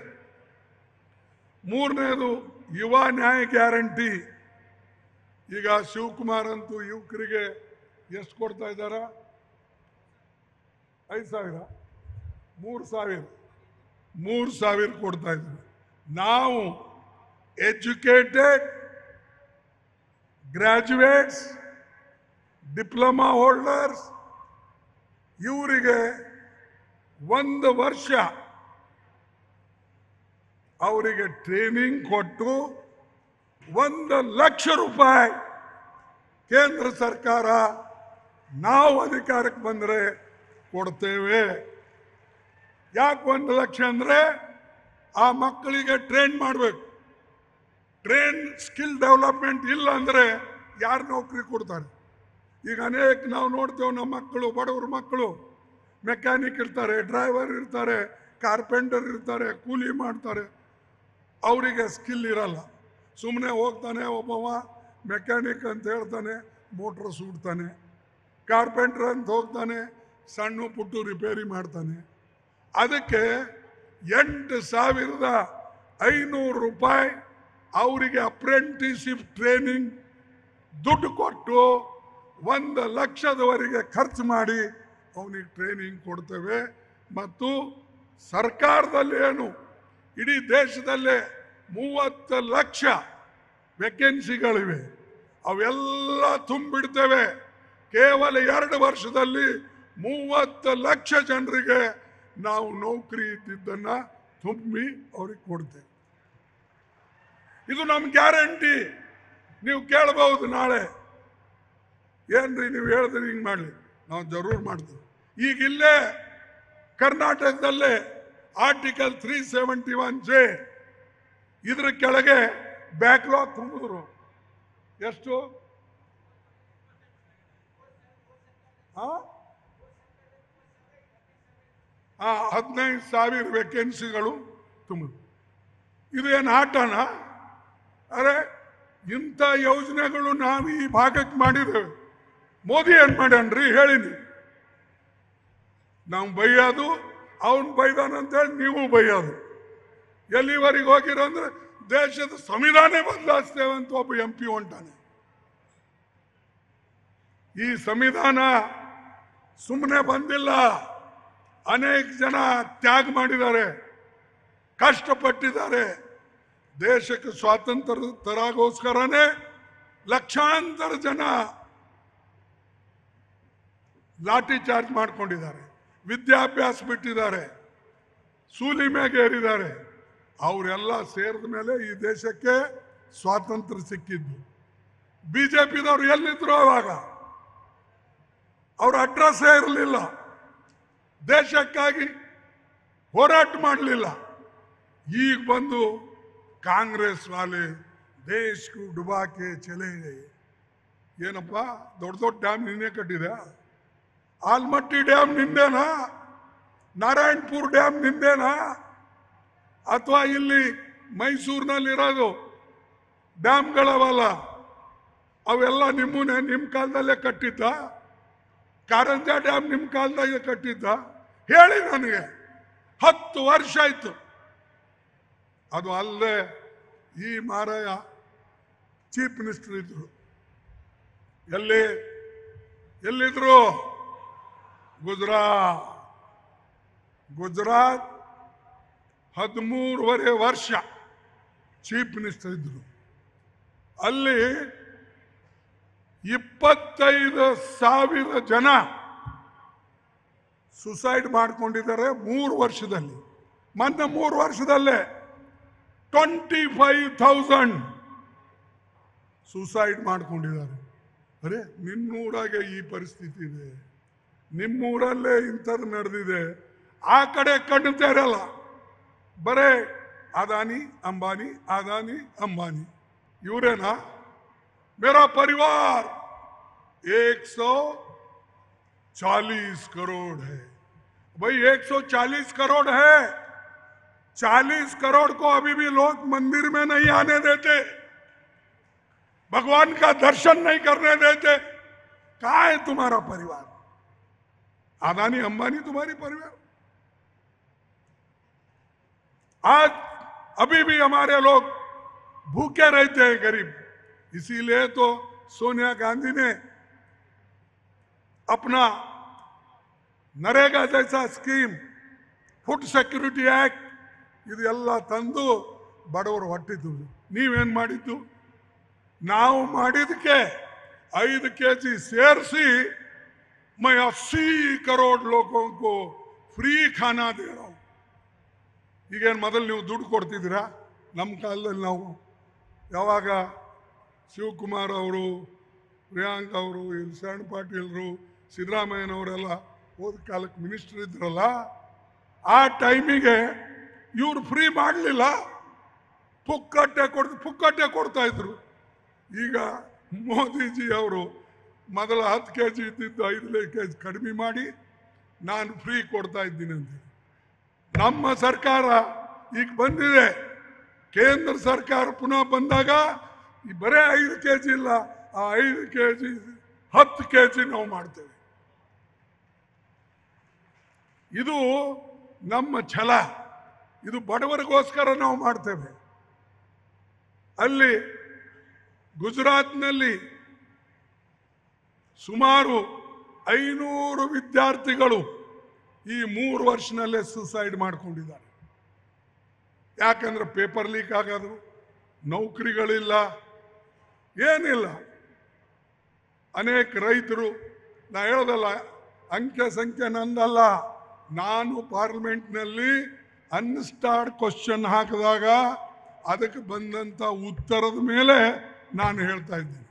ಮೂರನೇದು ಯುವ ನ್ಯಾಯ ಗ್ಯಾರಂಟಿ ಈಗ ಶಿವಕುಮಾರ್ ಅಂತೂ ಯುವಕರಿಗೆ ಎಷ್ಟು ಕೊಡ್ತಾ ಇದ್ದಾರ ಐದು ಸಾವಿರ ಮೂರು ಸಾವಿರ ಮೂರು ಸಾವಿರ ಕೊಡ್ತಾ ಇದ್ದಾರೆ ನಾವು ಎಜುಕೇಟೆಡ್ ಗ್ರ್ಯಾಜುಯೇಟ್ಸ್ ಡಿಪ್ಲೊಮಾ ಹೋಲ್ಡರ್ಸ್ ಇವರಿಗೆ ಒಂದು ವರ್ಷ ಅವರಿಗೆ ಟ್ರೈನಿಂಗ್ ಕೊಟ್ಟು ಒಂದು ಲಕ್ಷ ರೂಪಾಯಿ ಕೇಂದ್ರ ಸರ್ಕಾರ ನಾವು ಅಧಿಕಾರಕ್ಕೆ ಬಂದರೆ ಕೊಡ್ತೇವೆ ಯಾಕೆ ಒಂದು ಲಕ್ಷ ಅಂದರೆ ಆ ಮಕ್ಕಳಿಗೆ ಟ್ರೈನ್ ಮಾಡಬೇಕು ಟ್ರೈನ್ ಸ್ಕಿಲ್ ಡೆವಲಪ್ಮೆಂಟ್ ಇಲ್ಲ ಅಂದರೆ ಯಾರು ನೌಕರಿ ಕೊಡ್ತಾರೆ ಈಗ ಅನೇಕ ನಾವು ನೋಡ್ತೇವೆ ನಮ್ಮ ಮಕ್ಕಳು ಬಡವ್ರ ಮಕ್ಕಳು ಮೆಕ್ಯಾನಿಕ್ ಇರ್ತಾರೆ ಡ್ರೈವರ್ ಇರ್ತಾರೆ ಕಾರ್ಪೆಂಟರ್ ಇರ್ತಾರೆ ಕೂಲಿ ಮಾಡ್ತಾರೆ ಅವರಿಗೆ ಸ್ಕಿಲ್ ಇರಲ್ಲ ಸುಮ್ಮನೆ ಹೋಗ್ತಾನೆ ಒಬ್ಬವ ಮೆಕ್ಯಾನಿಕ್ ಅಂತ ಹೇಳ್ತಾನೆ ಮೋಟ್ರ್ ಸುಡ್ತಾನೆ ಕಾರ್ಪೆಂಟ್ರ್ ಅಂತ ಹೋಗ್ತಾನೆ ಸಣ್ಣ ಪುಟ್ಟು ರಿಪೇರಿ ಮಾಡ್ತಾನೆ ಅದಕ್ಕೆ ಎಂಟು ಸಾವಿರದ ಐನೂರು ರೂಪಾಯಿ ಅವರಿಗೆ ಅಪ್ರೆಂಟಿಸಿಪ್ ಟ್ರೈನಿಂಗ್ ದುಡ್ಡು ಕೊಟ್ಟು ಒಂದು ಲಕ್ಷದವರೆಗೆ ಖರ್ಚು ಮಾಡಿ ಅವನಿಗೆ ಟ್ರೈನಿಂಗ್ ಕೊಡ್ತೇವೆ ಮತ್ತು ಸರ್ಕಾರದಲ್ಲೇನು ಇಡೀ ದೇಶದಲ್ಲೇ ಮೂವತ್ತು ಲಕ್ಷ ವೆಕೆನ್ಸಿಗಳಿವೆ ಅವೆಲ್ಲ ತುಂಬಿಡ್ತೇವೆ ಕೇವಲ ಎರಡು ವರ್ಷದಲ್ಲಿ ಮೂವತ್ತು ಲಕ್ಷ ಜನರಿಗೆ ನಾವು ನೌಕರಿ ಇದ್ದಿದ್ದನ್ನು ತುಂಬಿ ಅವ್ರಿಗೆ ಕೊಡ್ತೇವೆ ಇದು ನಮ್ಮ ಗ್ಯಾರಂಟಿ ನೀವು ಕೇಳಬಹುದು ನಾಳೆ ಏನ್ರಿ ನೀವು ಹೇಳಿದ್ರೆ ಹಿಂಗೆ ಮಾಡಲಿ ನಾವು ಜರೂರ್ ಮಾಡ್ತೀವಿ ಈಗ ಇಲ್ಲೇ ಕರ್ನಾಟಕದಲ್ಲೇ article three seventy one J ಇದ್ರ ಕೆಳಗೆ ಬ್ಯಾಕ್ಲಾಗ್ ತುಂಬಿದ್ರು ಎಷ್ಟು ಆ ಹದಿನೈದು ಸಾವಿರ ವೇಕೆನ್ಸಿಗಳು ತುಂಬ ಏನು ಆಟನ ಅರೆ ಇಂಥ ಯೋಜನೆಗಳು ನಾವು ಈ ಭಾಗಕ್ಕೆ ಮಾಡಿದ್ದೇವೆ ಮೋದಿ ಏನು ಮಾಡ್ಯಾನ್ರಿ ಹೇಳಿನಿ ನಾವು ಬೈಯೋದು ಅವನು ಬೈದಾನಂತೇಳಿ ನೀವು ಬೈಯೋದು ಎಲ್ಲಿವರೆಗೆ ಹೋಗಿರೋ ಅಂದರೆ ದೇಶದ ಸಂವಿಧಾನ ಬದಲಾಯಿಸ್ತೇವೆ ಅಂತ ಒಬ್ಬ ಎಂ ಪಿ ಹೊಂಟಾನೆ ಈ ಸಂವಿಧಾನ ಸುಮ್ಮನೆ ಬಂದಿಲ್ಲ ಅನೇಕ ಜನ ತ್ಯಾಗ ಮಾಡಿದ್ದಾರೆ ಕಷ್ಟಪಟ್ಟಿದ್ದಾರೆ ದೇಶಕ್ಕೆ ಸ್ವಾತಂತ್ರ್ಯ ತರಗೋಸ್ಕರನೇ ಲಕ್ಷಾಂತರ ಜನ ಲಾಠಿ ಚಾರ್ಜ್ ಮಾಡಿಕೊಂಡಿದ್ದಾರೆ ವಿದ್ಯಾಭ್ಯಾಸ ಬಿಟ್ಟಿದ್ದಾರೆ ಸೂಲಿ ಏರಿದ್ದಾರೆ ಅವರೆಲ್ಲ ಸೇರಿದ ಮೇಲೆ ಈ ದೇಶಕ್ಕೆ ಸ್ವಾತಂತ್ರ್ಯ ಸಿಕ್ಕಿದ್ದು ಬಿ ಜೆ ಪಿದವರು ಎಲ್ಲಿದ್ರು ಅವಾಗ ಅವ್ರ ಅಡ್ರೆಸ್ಸೇ ಇರಲಿಲ್ಲ ದೇಶಕ್ಕಾಗಿ ಹೋರಾಟ ಮಾಡಲಿಲ್ಲ ಈಗ ಬಂದು ಕಾಂಗ್ರೆಸ್ ವಾಲೆ ದೇಶಕ್ಕೂ ಡುಬಾಕೆ ಚಲೆ ಏನಪ್ಪ ದೊಡ್ಡ ದೊಡ್ಡ ಡ್ಯಾಮ್ ನಿನ್ನೆ ಕಟ್ಟಿದೆ ಆಲ್ಮಟ್ಟಿ ಡ್ಯಾಮ್ ನಿಂದೇನಾ ನಾರಾಯಣಪುರ್ ಡ್ಯಾಮ್ ನಿಂದೇನಾ ಅಥವಾ ಇಲ್ಲಿ ಮೈಸೂರಿನಲ್ಲಿರೋದು ಡ್ಯಾಮ್ಗಳವಲ್ಲ ಅವೆಲ್ಲ ನಿಮ್ಮನೆ ನಿಮ್ಮ ಕಾಲದಲ್ಲೇ ಕಟ್ಟಿತ ಕಾರಂಜಾ ಡ್ಯಾಮ್ ನಿಮ್ಮ ಕಾಲದಾಗ ಕಟ್ಟಿದ್ದ ಹೇಳಿ ನನಗೆ ಹತ್ತು ವರ್ಷ ಆಯ್ತು ಅದು ಅಲ್ಲೇ ಈ ಮಾರಾಯ ಚೀಫ್ ಮಿನಿಸ್ಟರ್ ಇದ್ರು ಎಲ್ಲಿ ಎಲ್ಲಿದ್ರು ಗುಜರಾತ್ ಗುಜರಾತ್ ಹದಿಮೂರುವರೆ ವರ್ಷ ಚೀಫ್ ಮಿನಿಸ್ಟರ್ ಇದ್ರು ಅಲ್ಲಿ ಇಪ್ಪತ್ತೈದು ಸಾವಿರ ಜನ ಸುಸೈಡ್ ಮಾಡಿಕೊಂಡಿದ್ದಾರೆ ಮೂರು ವರ್ಷದಲ್ಲಿ ಮೊನ್ನೆ ಮೂರು ವರ್ಷದಲ್ಲೇ ಟ್ವೆಂಟಿ ಫೈವ್ ಥೌಸಂಡ್ ಸುಸೈಡ್ ಮಾಡಿಕೊಂಡಿದ್ದಾರೆ ಅರೆ ನಿಮ್ಮೂರಾಗೆ ಈ ಪರಿಸ್ಥಿತಿ ಇದೆ ನಿಮ್ಮೂರಲ್ಲೇ ಇಂಥದ್ದು ನಡೆದಿದೆ ಆ ಕಡೆ ಕಣ್ಣು ತೆರಲ್ಲ ಬರೇ ಅದಾನಿ ಅಂಬಾನಿ ಅದಾನಿ ಅಂಬಾನಿ ಇವರೇನಾ मेरा परिवार 140 करोड़ है भाई 140 करोड़ है 40 करोड़ को अभी भी लोग मंदिर में नहीं आने देते भगवान का दर्शन नहीं करने देते कहा है तुम्हारा परिवार आदानी अंबानी तुम्हारी परिवार आज अभी भी हमारे लोग भूखे रहते हैं गरीब इसीलिए तो सोनिया गांधी ने अपना ನರೇಗಾ ಜೈಸಾ ಸ್ಕೀಮ್ ಫುಡ್ ಸೆಕ್ಯೂರಿಟಿ ಆ್ಯಕ್ಟ್ ಇದೆಲ್ಲ ತಂದು ಬಡವರು ಹೊಟ್ಟಿದ್ದು ನೀವೇನು ಮಾಡಿದ್ದು ನಾವು ಮಾಡಿದಕ್ಕೆ ಐದು ಕೆ ಜಿ ಸೇರಿಸಿ ಮೈ ಅಸ್ಸಿ ಕರೋಡ್ ಲೋಕಕ್ಕೂ ಫ್ರೀ ಖಾನಾ ದೇರೋ ಈಗೇನು ಮೊದಲು ನೀವು ದುಡ್ಡು ಕೊಡ್ತಿದ್ದೀರಾ ನಮ್ಮ ಕಾಲದಲ್ಲಿ ನಾವು ಯಾವಾಗ ಶಿವಕುಮಾರ್ ಅವರು ಪ್ರಿಯಾಂಕ್ ಅವರು ಇಲ್ಲಿ ಶರಣ್ ಪಾಟೀಲ್ರು ಸಿದ್ದರಾಮಯ್ಯನವರೆಲ್ಲ ಹೋದ ಕಾಲಕ್ಕೆ ಮಿನಿಸ್ಟರ್ ಇದ್ರಲ್ಲ ಆ ಟೈಮಿಗೆ ಇವರು ಫ್ರೀ ಮಾಡಲಿಲ್ಲ ಪುಕ್ಕಟ್ಟೆ ಕೊಡ್ತು ಪುಕ್ಕಟ್ಟೆ ಕೊಡ್ತಾ ಇದ್ರು ಈಗ ಮೋದಿಜಿ ಅವರು ಮೊದಲ ಹತ್ತು ಕೆ ಜಿ ಇದ್ದಿದ್ದು ಐದನೇ ಕೆ ಜಿ ಕಡಿಮೆ ಮಾಡಿ ನಾನು ಫ್ರೀ ಕೊಡ್ತಾ ಇದ್ದೀನಿ ಅಂತ ನಮ್ಮ ಸರ್ಕಾರ ಈಗ ಬಂದಿದೆ ಕೇಂದ್ರ ಸರ್ಕಾರ ಪುನಃ ಬಂದಾಗ ಈ ಬರೀ ಐದು ಕೆ ಜಿ ಇಲ್ಲ ಆ ಐದು ಕೆ ಜಿ ಹತ್ತು ಕೆ ಜಿ ನಾವು ಮಾಡ್ತೇವೆ ಇದು ನಮ್ಮ ಛಲ ಇದು ಬಡವರಿಗೋಸ್ಕರ ನಾವು ಮಾಡ್ತೇವೆ ಅಲ್ಲಿ ಗುಜರಾತ್ನಲ್ಲಿ ಸುಮಾರು ಐನೂರು ವಿದ್ಯಾರ್ಥಿಗಳು ಈ ಮೂರು ವರ್ಷನಲ್ಲೇ ಸುಸೈಡ್ ಮಾಡಿಕೊಂಡಿದ್ದಾರೆ ಯಾಕಂದ್ರೆ ಪೇಪರ್ ಲೀಕ್ ಆಗೋದು ನೌಕರಿಗಳಿಲ್ಲ ಏನಿಲ್ಲ ಅನೇಕ ರೈತರು ನಾ ಹೇಳೋದಲ್ಲ ಅಂಕೆ ಸಂಖ್ಯೆ ನಂದಲ್ಲ ನಾನು ಪಾರ್ಲಿಮೆಂಟ್ನಲ್ಲಿ ಅನ್ಸ್ಟಾರ್ಡ್ ಕ್ವಶನ್ ಹಾಕಿದಾಗ ಅದಕ್ಕೆ ಬಂದಂಥ ಉತ್ತರದ ಮೇಲೆ ನಾನು ಹೇಳ್ತಾ ಇದ್ದೀನಿ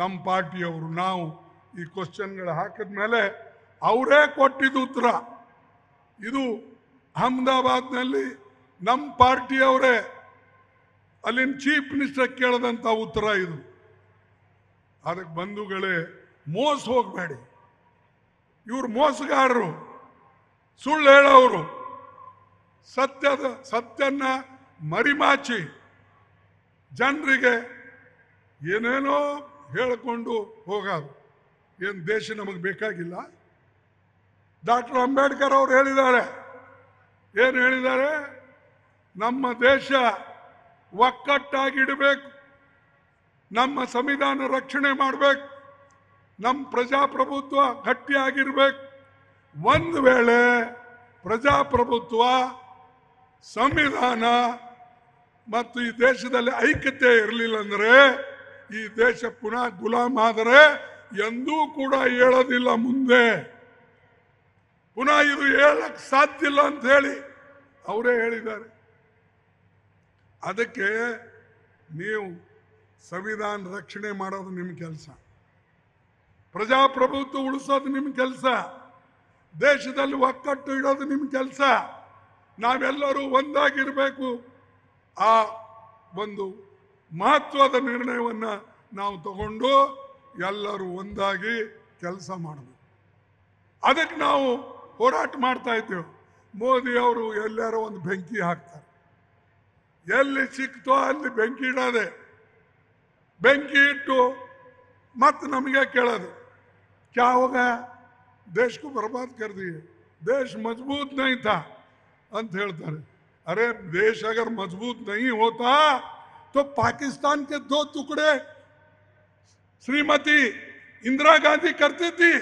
ನಮ್ಮ ಪಾರ್ಟಿಯವರು ನಾವು ಈ ಕ್ವಶನ್ಗಳು ಹಾಕಿದ ಮೇಲೆ ಅವರೇ ಕೊಟ್ಟಿದ್ದು ಉತ್ತರ ಇದು ಅಹಮದಾಬಾದ್ನಲ್ಲಿ ನಮ್ಮ ಪಾರ್ಟಿಯವರೇ ಅಲ್ಲಿನ ಚೀಫ್ ಮಿನಿಸ್ಟರ್ ಕೇಳದಂತ ಉತ್ತರ ಇದು ಅದಕ್ಕೆ ಬಂಧುಗಳೇ ಮೋಸ ಹೋಗಬೇಡಿ ಇವರು ಮೋಸಗಾರರು ಸುಳ್ಳು ಹೇಳೋರು ಸತ್ಯದ ಸತ್ಯನ್ನ ಮರಿಮಾಚಿ ಜನರಿಗೆ ಏನೇನೋ ಹೇಳಿಕೊಂಡು ಹೋಗೋದು ಏನು ದೇಶ ನಮಗೆ ಬೇಕಾಗಿಲ್ಲ ಡಾಕ್ಟರ್ ಅಂಬೇಡ್ಕರ್ ಅವರು ಹೇಳಿದ್ದಾರೆ ಏನು ಹೇಳಿದ್ದಾರೆ ನಮ್ಮ ದೇಶ ಒಕ್ಕಟ್ಟಾಗಿಡಬೇಕು ನಮ್ಮ ಸಂವಿಧಾನ ರಕ್ಷಣೆ ಮಾಡಬೇಕು ನಮ್ಮ ಪ್ರಜಾಪ್ರಭುತ್ವ ಗಟ್ಟಿಯಾಗಿರ್ಬೇಕು ಒಂದು ವೇಳೆ ಪ್ರಜಾಪ್ರಭುತ್ವ ಸಂವಿಧಾನ ಮತ್ತು ಈ ದೇಶದಲ್ಲಿ ಐಕ್ಯತೆ ಇರಲಿಲ್ಲ ಅಂದರೆ ಈ ದೇಶ ಪುನಃ ಗುಲಾಮ್ ಆದರೆ ಎಂದೂ ಕೂಡ ಹೇಳೋದಿಲ್ಲ ಮುಂದೆ ಪುನಃ ಇದು ಹೇಳಕ್ಕೆ ಸಾಧ್ಯ ಇಲ್ಲ ಅಂತ ಹೇಳಿ ಅವರೇ ಹೇಳಿದ್ದಾರೆ ಅದಕ್ಕೆ ನೀವು ಸಂವಿಧಾನ ರಕ್ಷಣೆ ಮಾಡೋದು ನಿಮ್ಮ ಕೆಲಸ ಪ್ರಜಾಪ್ರಭುತ್ವ ಉಳಿಸೋದು ನಿಮ್ಮ ಕೆಲಸ ದೇಶದಲ್ಲಿ ಒಕ್ಕಟ್ಟು ಇಡೋದು ನಿಮ್ಮ ಕೆಲಸ ನಾವೆಲ್ಲರೂ ಒಂದಾಗಿರಬೇಕು ಆ ಒಂದು ಮಹತ್ವದ ನಿರ್ಣಯವನ್ನು ನಾವು ತಗೊಂಡು ಎಲ್ಲರೂ ಒಂದಾಗಿ ಕೆಲಸ ಮಾಡಬೇಕು ಅದಕ್ಕೆ ನಾವು ಹೋರಾಟ ಮಾಡ್ತಾ ಇದ್ದೇವೆ ಅವರು ಎಲ್ಲರೂ ಒಂದು ಬೆಂಕಿ ಹಾಕ್ತಾರೆ ಎಲ್ಲಿ ಸಿಕ್ತೋ ಅಲ್ಲಿ ಬೆಂಕಿ ಇಡೋದೆ ಬೆಂಕಿ ಇಟ್ಟು देश को बर्बाद कर दिए देश मजबूत नहीं था अंत अरे देश अगर मजबूत नहीं होता तो पाकिस्तान के दो टुकड़े श्रीमती इंदिरा गांधी करती थी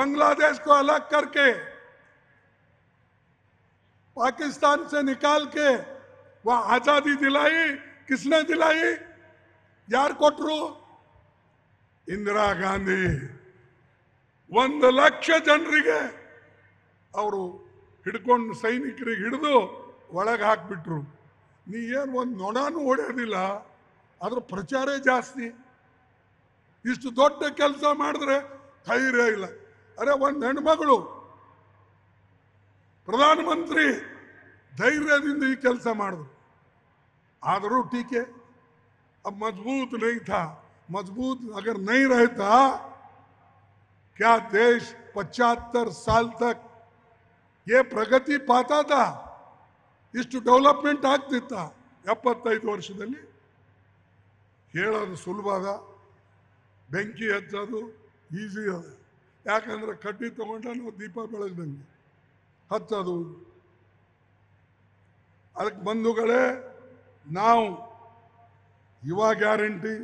बांग्लादेश को अलग करके पाकिस्तान से निकाल के ವಾ आजादी दिलाई किसने दिलाई ಯಾರು ಕೊಟ್ಟರು ಇಂದಿರಾ ಗಾಂಧಿ ಒಂದು ಲಕ್ಷ ಜನರಿಗೆ ಅವರು ಹಿಡ್ಕೊಂಡು ಸೈನಿಕರಿಗೆ ಹಿಡಿದು ಒಳಗೆ ಹಾಕ್ಬಿಟ್ರು ನೀ ಏನು ಒಂದು ನೊಣನೂ ಓಡೋದಿಲ್ಲ ಅದ್ರ ಪ್ರಚಾರೇ ಜಾಸ್ತಿ ಇಷ್ಟು ದೊಡ್ಡ ಕೆಲಸ ಮಾಡಿದ್ರೆ ಧೈರ್ಯ ಇಲ್ಲ ಅರೆ ಒಂದು ಹೆಣ್ಮಗಳು ಪ್ರಧಾನಮಂತ್ರಿ ಧೈರ್ಯದಿಂದ ಈ ಕೆಲಸ ಮಾಡಿದ್ರು आदरू ठीक है अब मजबूत नहीं था मजबूत अगर नहीं रहता क्या देश पचहत्तर साल तक ये प्रगति पाता था इष्ट डेवलपमेंट आगतीता एप्त वर्ष सुलभ बैंक हजी याकंद्रे कटी तक ना दीप बेगदे हूँ अद्क बंधुगढ़ ನಾವು ಯುವ ಗ್ಯಾರಂಟಿ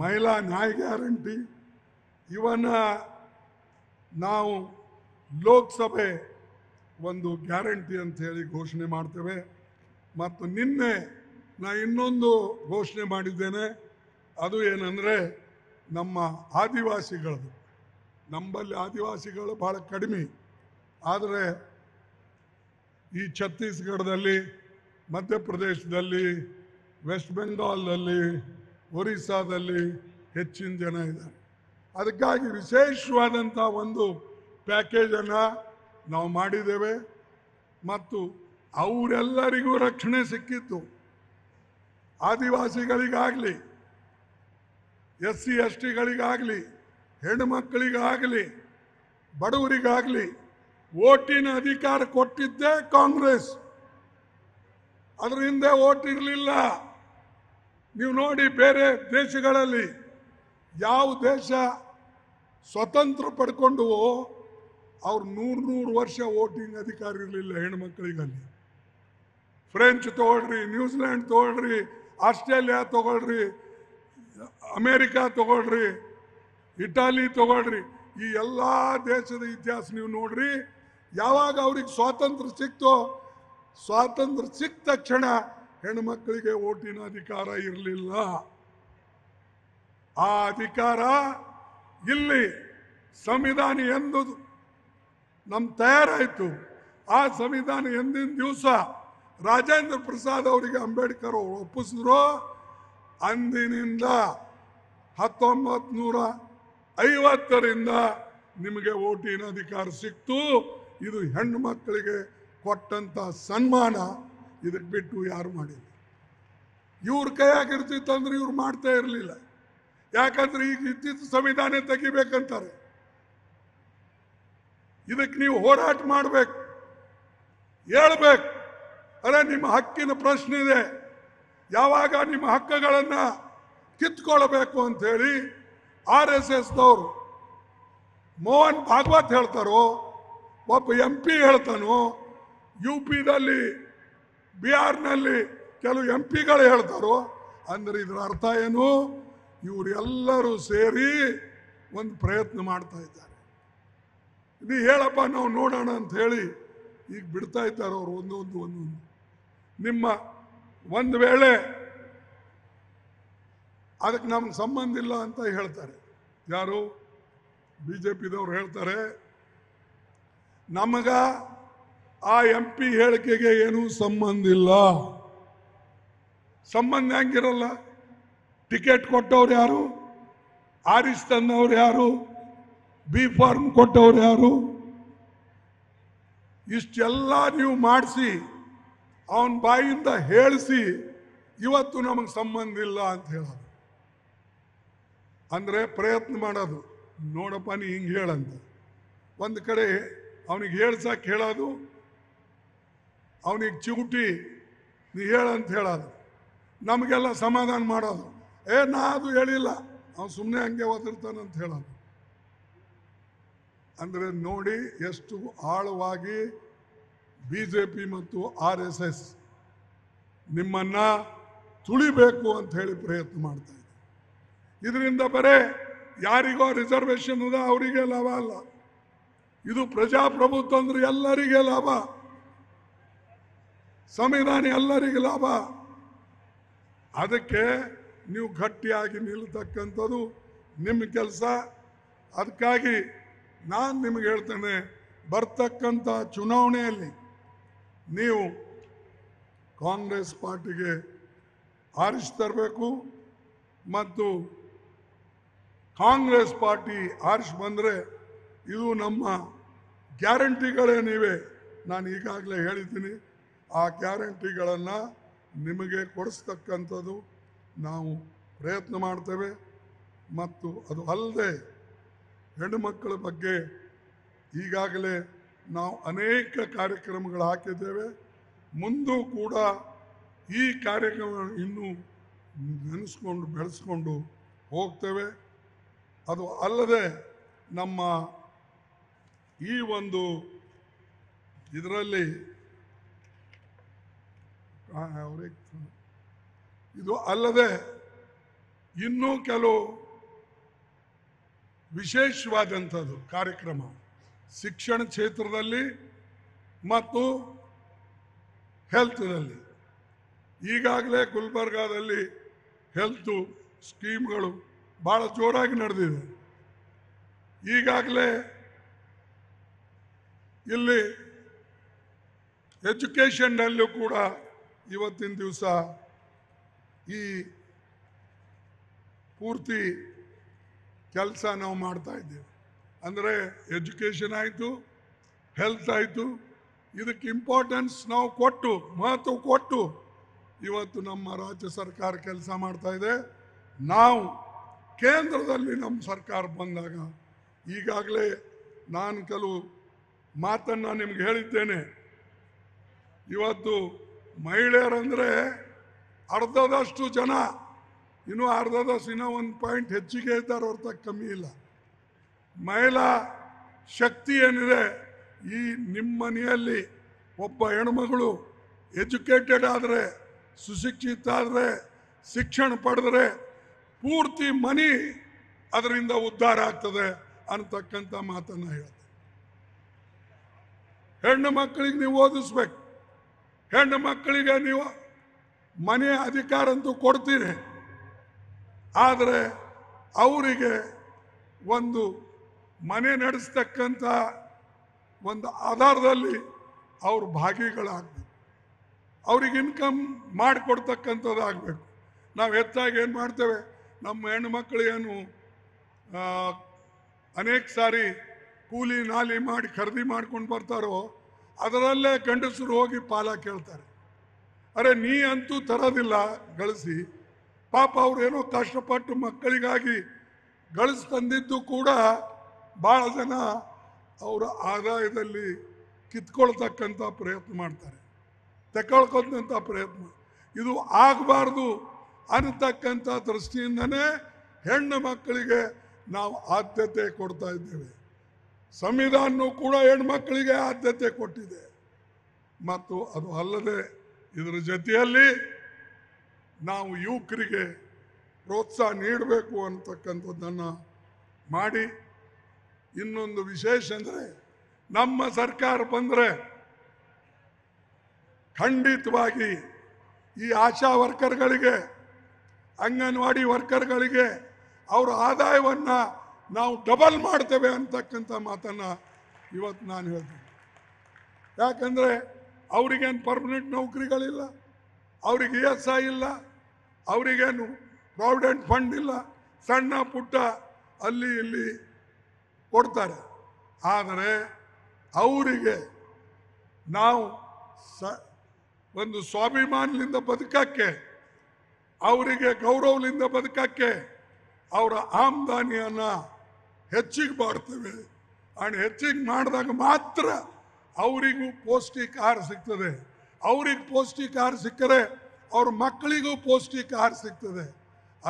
ಮಹಿಳಾ ನ್ಯಾಯ ಗ್ಯಾರಂಟಿ ಇವನ್ನ ನಾವು ಲೋಕಸಭೆ ಒಂದು ಗ್ಯಾರಂಟಿ ಅಂತ ಹೇಳಿ ಘೋಷಣೆ ಮಾಡ್ತೇವೆ ಮತ್ತು ನಿನ್ನೆ ನಾ ಇನ್ನೊಂದು ಘೋಷಣೆ ಮಾಡಿದ್ದೇನೆ ಅದು ಏನಂದರೆ ನಮ್ಮ ಆದಿವಾಸಿಗಳದು ನಮ್ಮಲ್ಲಿ ಆದಿವಾಸಿಗಳು ಭಾಳ ಕಡಿಮೆ ಆದರೆ ಈ ಛತ್ತೀಸ್ಗಢದಲ್ಲಿ ಮಧ್ಯಪ್ರದೇಶದಲ್ಲಿ ವೆಸ್ಟ್ ಬೆಂಗಾಲ್ನಲ್ಲಿ ಒರಿಸ್ಸಾದಲ್ಲಿ ಹೆಚ್ಚಿನ ಜನ ಇದ್ದಾರೆ ಅದಕ್ಕಾಗಿ ವಿಶೇಷವಾದಂಥ ಒಂದು ಪ್ಯಾಕೇಜನ್ನು ನಾವು ಮಾಡಿದ್ದೇವೆ ಮತ್ತು ಅವರೆಲ್ಲರಿಗೂ ರಕ್ಷಣೆ ಸಿಕ್ಕಿತ್ತು ಆದಿವಾಸಿಗಳಿಗಾಗಲಿ ಎಸ್ ಸಿ ಎಸ್ ಟಿಗಳಿಗಾಗಲಿ ಹೆಣ್ಣುಮಕ್ಕಳಿಗಾಗಲಿ ಬಡವರಿಗಾಗಲಿ ಓಟಿನ ಅಧಿಕಾರ ಕೊಟ್ಟಿದ್ದೇ ಕಾಂಗ್ರೆಸ್ ಅದ್ರ ಹಿಂದೆ ಓಟ್ ಇರಲಿಲ್ಲ ನೀವು ನೋಡಿ ಬೇರೆ ದೇಶಗಳಲ್ಲಿ ಯಾವ ದೇಶ ಸ್ವತಂತ್ರ ಪಡ್ಕೊಂಡು ಅವ್ರು ನೂರು ನೂರು ವರ್ಷ ವೋಟಿಂಗ್ ಅಧಿಕಾರ ಇರಲಿಲ್ಲ ಹೆಣ್ಮಕ್ಳಿಗಲ್ಲಿ ಫ್ರೆಂಚ್ ತೊಗೊಳ್ರಿ ನ್ಯೂಜಿಲ್ಯಾಂಡ್ ತೊಗೊಳ್ರಿ ಆಸ್ಟ್ರೇಲಿಯಾ ತೊಗೊಳ್ರಿ ಅಮೇರಿಕಾ ತೊಗೊಳ್ರಿ ಇಟಾಲಿ ತೊಗೊಳ್ರಿ ಈ ಎಲ್ಲ ದೇಶದ ಇತಿಹಾಸ ನೀವು ನೋಡ್ರಿ ಯಾವಾಗ ಅವ್ರಿಗೆ ಸ್ವಾತಂತ್ರ್ಯ ಸಿಕ್ತೋ ಸ್ವಾತಂತ್ರ್ಯ ಸಿಕ್ಕ ತಕ್ಷಣ ಹೆಣ್ಮಕ್ಕಳಿಗೆ ಓಟಿನ ಅಧಿಕಾರ ಇರಲಿಲ್ಲ ಆ ಅಧಿಕಾರ ಇಲ್ಲಿ ಸಂವಿಧಾನ ಎಂದು ನಮ್ ತಯಾರಾಯಿತು ಆ ಸಂವಿಧಾನ ಎಂದಿನ ದಿವಸ ರಾಜೇಂದ್ರ ಪ್ರಸಾದ್ ಅವರಿಗೆ ಅಂಬೇಡ್ಕರ್ ಒಪ್ಪಿಸಿದ್ರು ಅಂದಿನಿಂದ ಹತ್ತೊಂಬತ್ ನೂರ ಐವತ್ತರಿಂದ ನಿಮಗೆ ಓಟಿನ ಅಧಿಕಾರ ಸಿಕ್ತು ಇದು ಹೆಣ್ಣು ಮಕ್ಕಳಿಗೆ ಕೊಟ್ಟಂಥ ಸನ್ಮಾನ ಇದಕ್ಕೆ ಬಿಟ್ಟು ಯಾರು ಮಾಡಿಲ್ಲ ಇವ್ರ ಅಂದ್ರೆ ಇವ್ರು ಮಾಡ್ತಾ ಇರಲಿಲ್ಲ ಯಾಕಂದ್ರೆ ಈಗ ಇತ್ತಿತ್ತು ಸಂವಿಧಾನ ತೆಗಿಬೇಕಂತಾರೆ ಇದಕ್ಕೆ ನೀವು ಹೋರಾಟ ಮಾಡಬೇಕು ಹೇಳ್ಬೇಕು ಅರೆ ನಿಮ್ಮ ಹಕ್ಕಿನ ಪ್ರಶ್ನೆ ಇದೆ ಯಾವಾಗ ನಿಮ್ಮ ಹಕ್ಕುಗಳನ್ನು ಕಿತ್ಕೊಳ್ಬೇಕು ಅಂಥೇಳಿ ಆರ್ ಎಸ್ ಎಸ್ದವರು ಮೋಹನ್ ಭಾಗವತ್ ಹೇಳ್ತಾರೋ ಒಬ್ಬ ಎಂ ಪಿ ಹೇಳ್ತಾನೋ ಯು ಪಿದಲ್ಲಿ ಬಿಹಾರ್ನಲ್ಲಿ ಕೆಲವು ಎಂ ಪಿಗಳು ಹೇಳ್ತಾರೋ ಅಂದರೆ ಇದರ ಅರ್ಥ ಏನು ಇವರೆಲ್ಲರೂ ಸೇರಿ ಒಂದು ಪ್ರಯತ್ನ ಮಾಡ್ತಾ ಇದ್ದಾರೆ ನೀ ಹೇಳಪ್ಪ ನಾವು ನೋಡೋಣ ಅಂತ ಹೇಳಿ ಈಗ ಬಿಡ್ತಾ ಇದ್ದಾರೆ ಅವರು ಒಂದೊಂದು ಒಂದೊಂದು ನಿಮ್ಮ ಒಂದು ವೇಳೆ ಅದಕ್ಕೆ ನಮ್ಗೆ ಸಂಬಂಧ ಇಲ್ಲ ಅಂತ ಹೇಳ್ತಾರೆ ಯಾರು ಬಿ ಜೆ ಪಿದವ್ರು ಹೇಳ್ತಾರೆ ನಮಗ ಆ ಎಂ ಪಿ ಹೇಳಿಕೆಗೆ ಏನೂ ಸಂಬಂಧ ಇಲ್ಲ ಸಂಬಂಧ ಹೆಂಗಿರಲ್ಲ ಟಿಕೆಟ್ ಕೊಟ್ಟವ್ರು ಯಾರು ಆರಿಸ್ ತಂದವ್ರು ಯಾರು ಬಿ ಫಾರ್ಮ್ ಕೊಟ್ಟವ್ರು ಯಾರು ಇಷ್ಟೆಲ್ಲ ನೀವು ಮಾಡಿಸಿ ಅವನ ಬಾಯಿಂದ ಹೇಳಿಸಿ ಇವತ್ತು ನಮಗೆ ಸಂಬಂಧ ಇಲ್ಲ ಅಂತ ಹೇಳೋದು ಅಂದರೆ ಪ್ರಯತ್ನ ಮಾಡೋದು ನೋಡಪ್ಪ ನೀ ಹಿಂಗೆ ಹೇಳಂತ ಒಂದು ಕಡೆ ಅವನಿಗೆ ಹೇಳ್ಸಕ್ಕೆ ಹೇಳೋದು ಅವನಿಗೆ ಚಿಗುಟಿ ನೀ ಹೇಳಂತ ಹೇಳೋದು ನಮಗೆಲ್ಲ ಸಮಾಧಾನ ಮಾಡೋದು ಏ ನಾ ಅದು ಹೇಳಿಲ್ಲ ಅವ್ನು ಸುಮ್ಮನೆ ಹಂಗೆ ಓದಿರ್ತಾನಂತ ಹೇಳೋದು ಅಂದರೆ ನೋಡಿ ಎಷ್ಟು ಆಳವಾಗಿ ಬಿ ಜೆ ಪಿ ಮತ್ತು ಆರ್ ಎಸ್ ಎಸ್ ನಿಮ್ಮನ್ನು ತುಳಿಬೇಕು ಅಂತ ಹೇಳಿ ಪ್ರಯತ್ನ ಮಾಡ್ತಾ ಇದೆ ಇದರಿಂದ ಬರೇ ಯಾರಿಗೋ ರಿಸರ್ವೇಷನ್ ಅದ ಅವರಿಗೆ ಲಾಭ ಅಲ್ಲ ಇದು ಪ್ರಜಾಪ್ರಭುತ್ವ ಅಂದ್ರೆ ಎಲ್ಲರಿಗೆ ಲಾಭ ಸಂವಿಧಾನ ಎಲ್ಲರಿಗೆ ಲಾಭ ಅದಕ್ಕೆ ನೀವು ಗಟ್ಟಿಯಾಗಿ ನಿಲ್ಲತಕ್ಕಂಥದ್ದು ನಿಮ್ಮ ಕೆಲಸ ಅದಕ್ಕಾಗಿ ನಾನು ನಿಮಗೆ ಹೇಳ್ತೇನೆ ಬರ್ತಕ್ಕಂಥ ಚುನಾವಣೆಯಲ್ಲಿ ನೀವು ಕಾಂಗ್ರೆಸ್ ಪಾರ್ಟಿಗೆ ಆರಿಸಿ ತರಬೇಕು ಮತ್ತು ಕಾಂಗ್ರೆಸ್ ಪಾರ್ಟಿ ಆರಿಸಿ ಬಂದರೆ ಇದು ನಮ್ಮ ಗ್ಯಾರಂಟಿಗಳೇ ನಾನು ಈಗಾಗಲೇ ಹೇಳಿದ್ದೀನಿ ಆ ಗ್ಯಾರಂಟಿಗಳನ್ನು ನಿಮಗೆ ಕೊಡಿಸ್ತಕ್ಕಂಥದ್ದು ನಾವು ಪ್ರಯತ್ನ ಮಾಡ್ತೇವೆ ಮತ್ತು ಅದು ಅಲ್ಲದೆ ಹೆಣ್ಣುಮಕ್ಕಳ ಬಗ್ಗೆ ಈಗಾಗಲೇ ನಾವು ಅನೇಕ ಕಾರ್ಯಕ್ರಮಗಳು ಹಾಕಿದ್ದೇವೆ ಮುಂದೂ ಕೂಡ ಈ ಕಾರ್ಯಕ್ರಮ ಇನ್ನೂ ನೆನೆಸ್ಕೊಂಡು ಬೆಳೆಸ್ಕೊಂಡು ಹೋಗ್ತೇವೆ ಅದು ಅಲ್ಲದೆ ನಮ್ಮ ಈ ಒಂದು ಇದರಲ್ಲಿ ಅವರೇ ಇದು ಅಲ್ಲದೆ ಇನ್ನೂ ಕೆಲವು ವಿಶೇಷವಾದಂಥದ್ದು ಕಾರ್ಯಕ್ರಮ ಶಿಕ್ಷಣ ಕ್ಷೇತ್ರದಲ್ಲಿ ಮತ್ತು ಹೆಲ್ತ್ನಲ್ಲಿ ಈಗಾಗಲೇ ಗುಲ್ಬರ್ಗಾದಲ್ಲಿ ಹೆಲ್ತು ಸ್ಕೀಮ್ಗಳು ಭಾಳ ಜೋರಾಗಿ ನಡೆದಿದೆ ಈಗಾಗಲೇ ಇಲ್ಲಿ ಎಜುಕೇಷನ್ನಲ್ಲೂ ಕೂಡ ಇವತ್ತಿನ ದಿವಸ ಈ ಪೂರ್ತಿ ಕೆಲಸ ನಾವು ಮಾಡ್ತಾ ಇದ್ದೇವೆ ಅಂದರೆ ಎಜುಕೇಷನ್ ಆಯಿತು ಹೆಲ್ತ್ ಆಯಿತು ಇದಕ್ಕೆ ಇಂಪಾರ್ಟೆನ್ಸ್ ನಾವು ಕೊಟ್ಟು ಮಹತ್ವ ಕೊಟ್ಟು ಇವತ್ತು ನಮ್ಮ ರಾಜ್ಯ ಸರ್ಕಾರ ಕೆಲಸ ಮಾಡ್ತಾ ಇದೆ ನಾವು ಕೇಂದ್ರದಲ್ಲಿ ನಮ್ಮ ಸರ್ಕಾರ ಬಂದಾಗ ಈಗಾಗಲೇ ನಾನು ಕೆಲವು ಮಾತನ್ನು ನಿಮ್ಗೆ ಹೇಳಿದ್ದೇನೆ ಇವತ್ತು ಮಹಿಳೆಯರಂದರೆ ಅರ್ಧದಷ್ಟು ಜನ ಇನ್ನೂ ಅರ್ಧದಷ್ಟು ಇನ್ನೂ ಒಂದು ಪಾಯಿಂಟ್ ಹೆಚ್ಚಿಗೆ ಇದ್ದಾರೆ ಅರ್ಥ ಕಮ್ಮಿ ಇಲ್ಲ ಮಹಿಳಾ ಶಕ್ತಿ ಏನಿದೆ ಈ ನಿಮ್ಮ ಮನೆಯಲ್ಲಿ ಒಬ್ಬ ಹೆಣ್ಮಗಳು ಎಜುಕೇಟೆಡ್ ಆದರೆ ಸುಶಿಕ್ಷಿತ ಆದರೆ ಶಿಕ್ಷಣ ಪಡೆದ್ರೆ ಪೂರ್ತಿ ಮನಿ ಅದರಿಂದ ಉದ್ಧಾರ ಆಗ್ತದೆ ಅಂತಕ್ಕಂಥ ಮಾತನ್ನು ಹೇಳ್ತೇನೆ ಹೆಣ್ಣು ಮಕ್ಕಳಿಗೆ ನೀವು ಓದಿಸ್ಬೇಕು ಹೆಣ್ಣು ಮಕ್ಕಳಿಗೆ ನೀವು ಮನೆ ಅಧಿಕಾರ ಅಂತೂ ಕೊಡ್ತೀರಿ ಆದರೆ ಅವರಿಗೆ ಒಂದು ಮನೆ ನಡೆಸ್ತಕ್ಕಂಥ ಒಂದು ಆಧಾರದಲ್ಲಿ ಅವ್ರ ಭಾಗಿಗಳಾಗಬೇಕು ಅವ್ರಿಗೆ ಇನ್ಕಮ್ ಮಾಡಿಕೊಡ್ತಕ್ಕಂಥದ್ದಾಗಬೇಕು ನಾವು ಹೆಚ್ಚಾಗಿ ಏನು ಮಾಡ್ತೇವೆ ನಮ್ಮ ಹೆಣ್ಣು ಮಕ್ಕಳೇನು ಅನೇಕ ಸಾರಿ ಕೂಲಿ ನಾಲಿ ಮಾಡಿ ಖರೀದಿ ಮಾಡ್ಕೊಂಡು ಬರ್ತಾರೋ ಅದರಲ್ಲೇ ಗಂಡಸರು ಹೋಗಿ ಪಾಲ ಕೇಳ್ತಾರೆ ಅರೆ ನೀ ಅಂತೂ ತರೋದಿಲ್ಲ ಗಳಿಸಿ ಪಾಪ ಅವ್ರೇನೋ ಕಷ್ಟಪಟ್ಟು ಮಕ್ಕಳಿಗಾಗಿ ಗಳಿಸಿ ತಂದಿದ್ದು ಕೂಡ ಭಾಳ ಜನ ಅವರ ಆದಾಯದಲ್ಲಿ ಕಿತ್ಕೊಳ್ತಕ್ಕಂಥ ಪ್ರಯತ್ನ ಮಾಡ್ತಾರೆ ತೆಕೊಳ್ಕೊತಂಥ ಪ್ರಯತ್ನ ಇದು ಆಗಬಾರ್ದು ಅನ್ನತಕ್ಕಂಥ ದೃಷ್ಟಿಯಿಂದನೇ ಹೆಣ್ಣು ಮಕ್ಕಳಿಗೆ ನಾವು ಆದ್ಯತೆ ಕೊಡ್ತಾ ಇದ್ದೇವೆ ಸಂವಿಧಾನ ಕೂಡ ಹೆಣ್ಮಕ್ಕಳಿಗೆ ಆದ್ಯತೆ ಕೊಟ್ಟಿದೆ ಮತ್ತು ಅದು ಅಲ್ಲದೆ ಇದರ ಜೊತೆಯಲ್ಲಿ ನಾವು ಯುವಕರಿಗೆ ಪ್ರೋತ್ಸಾಹ ನೀಡಬೇಕು ಅಂತಕ್ಕಂಥದ್ದನ್ನು ಮಾಡಿ ಇನ್ನೊಂದು ವಿಶೇಷ ಅಂದರೆ ನಮ್ಮ ಸರ್ಕಾರ ಬಂದರೆ ಖಂಡಿತವಾಗಿ ಈ ಆಶಾ ವರ್ಕರ್ಗಳಿಗೆ ಅಂಗನವಾಡಿ ವರ್ಕರ್ಗಳಿಗೆ ಅವರ ಆದಾಯವನ್ನು ನಾವು ಡಬಲ್ ಮಾಡ್ತೇವೆ ಅಂತಕ್ಕಂಥ ಮಾತನ್ನು ಇವತ್ತು ನಾನು ಹೇಳ್ತೀನಿ ಯಾಕಂದರೆ ಅವರಿಗೇನು ಪರ್ಮನೆಂಟ್ ನೌಕರಿಗಳಿಲ್ಲ ಅವ್ರಿಗೆ ಇ ಎಸ್ ಐ ಇಲ್ಲ ಅವರಿಗೇನು ಪ್ರಾವಿಡೆಂಟ್ ಫಂಡ್ ಇಲ್ಲ ಸಣ್ಣ ಪುಟ್ಟ ಅಲ್ಲಿ ಇಲ್ಲಿ ಕೊಡ್ತಾರೆ ಆದರೆ ಅವರಿಗೆ ನಾವು ಸ ಒಂದು ಸ್ವಾಭಿಮಾನದಿಂದ ಬದುಕಕ್ಕೆ ಅವರಿಗೆ ಗೌರವದಿಂದ ಬದುಕಕ್ಕೆ ಅವರ ಆಮದಾನಿಯನ್ನು ಹೆಚ್ಚಿಗೆ ಮಾಡ್ತೇವೆ ಆ್ಯಂಡ್ ಹೆಚ್ಚಿಗೆ ಮಾಡಿದಾಗ ಮಾತ್ರ ಅವರಿಗೂ ಆಹಾರ ಸಿಗ್ತದೆ ಅವ್ರಿಗೆ ಆಹಾರ ಸಿಕ್ಕರೆ ಅವ್ರ ಮಕ್ಕಳಿಗೂ ಆಹಾರ ಸಿಗ್ತದೆ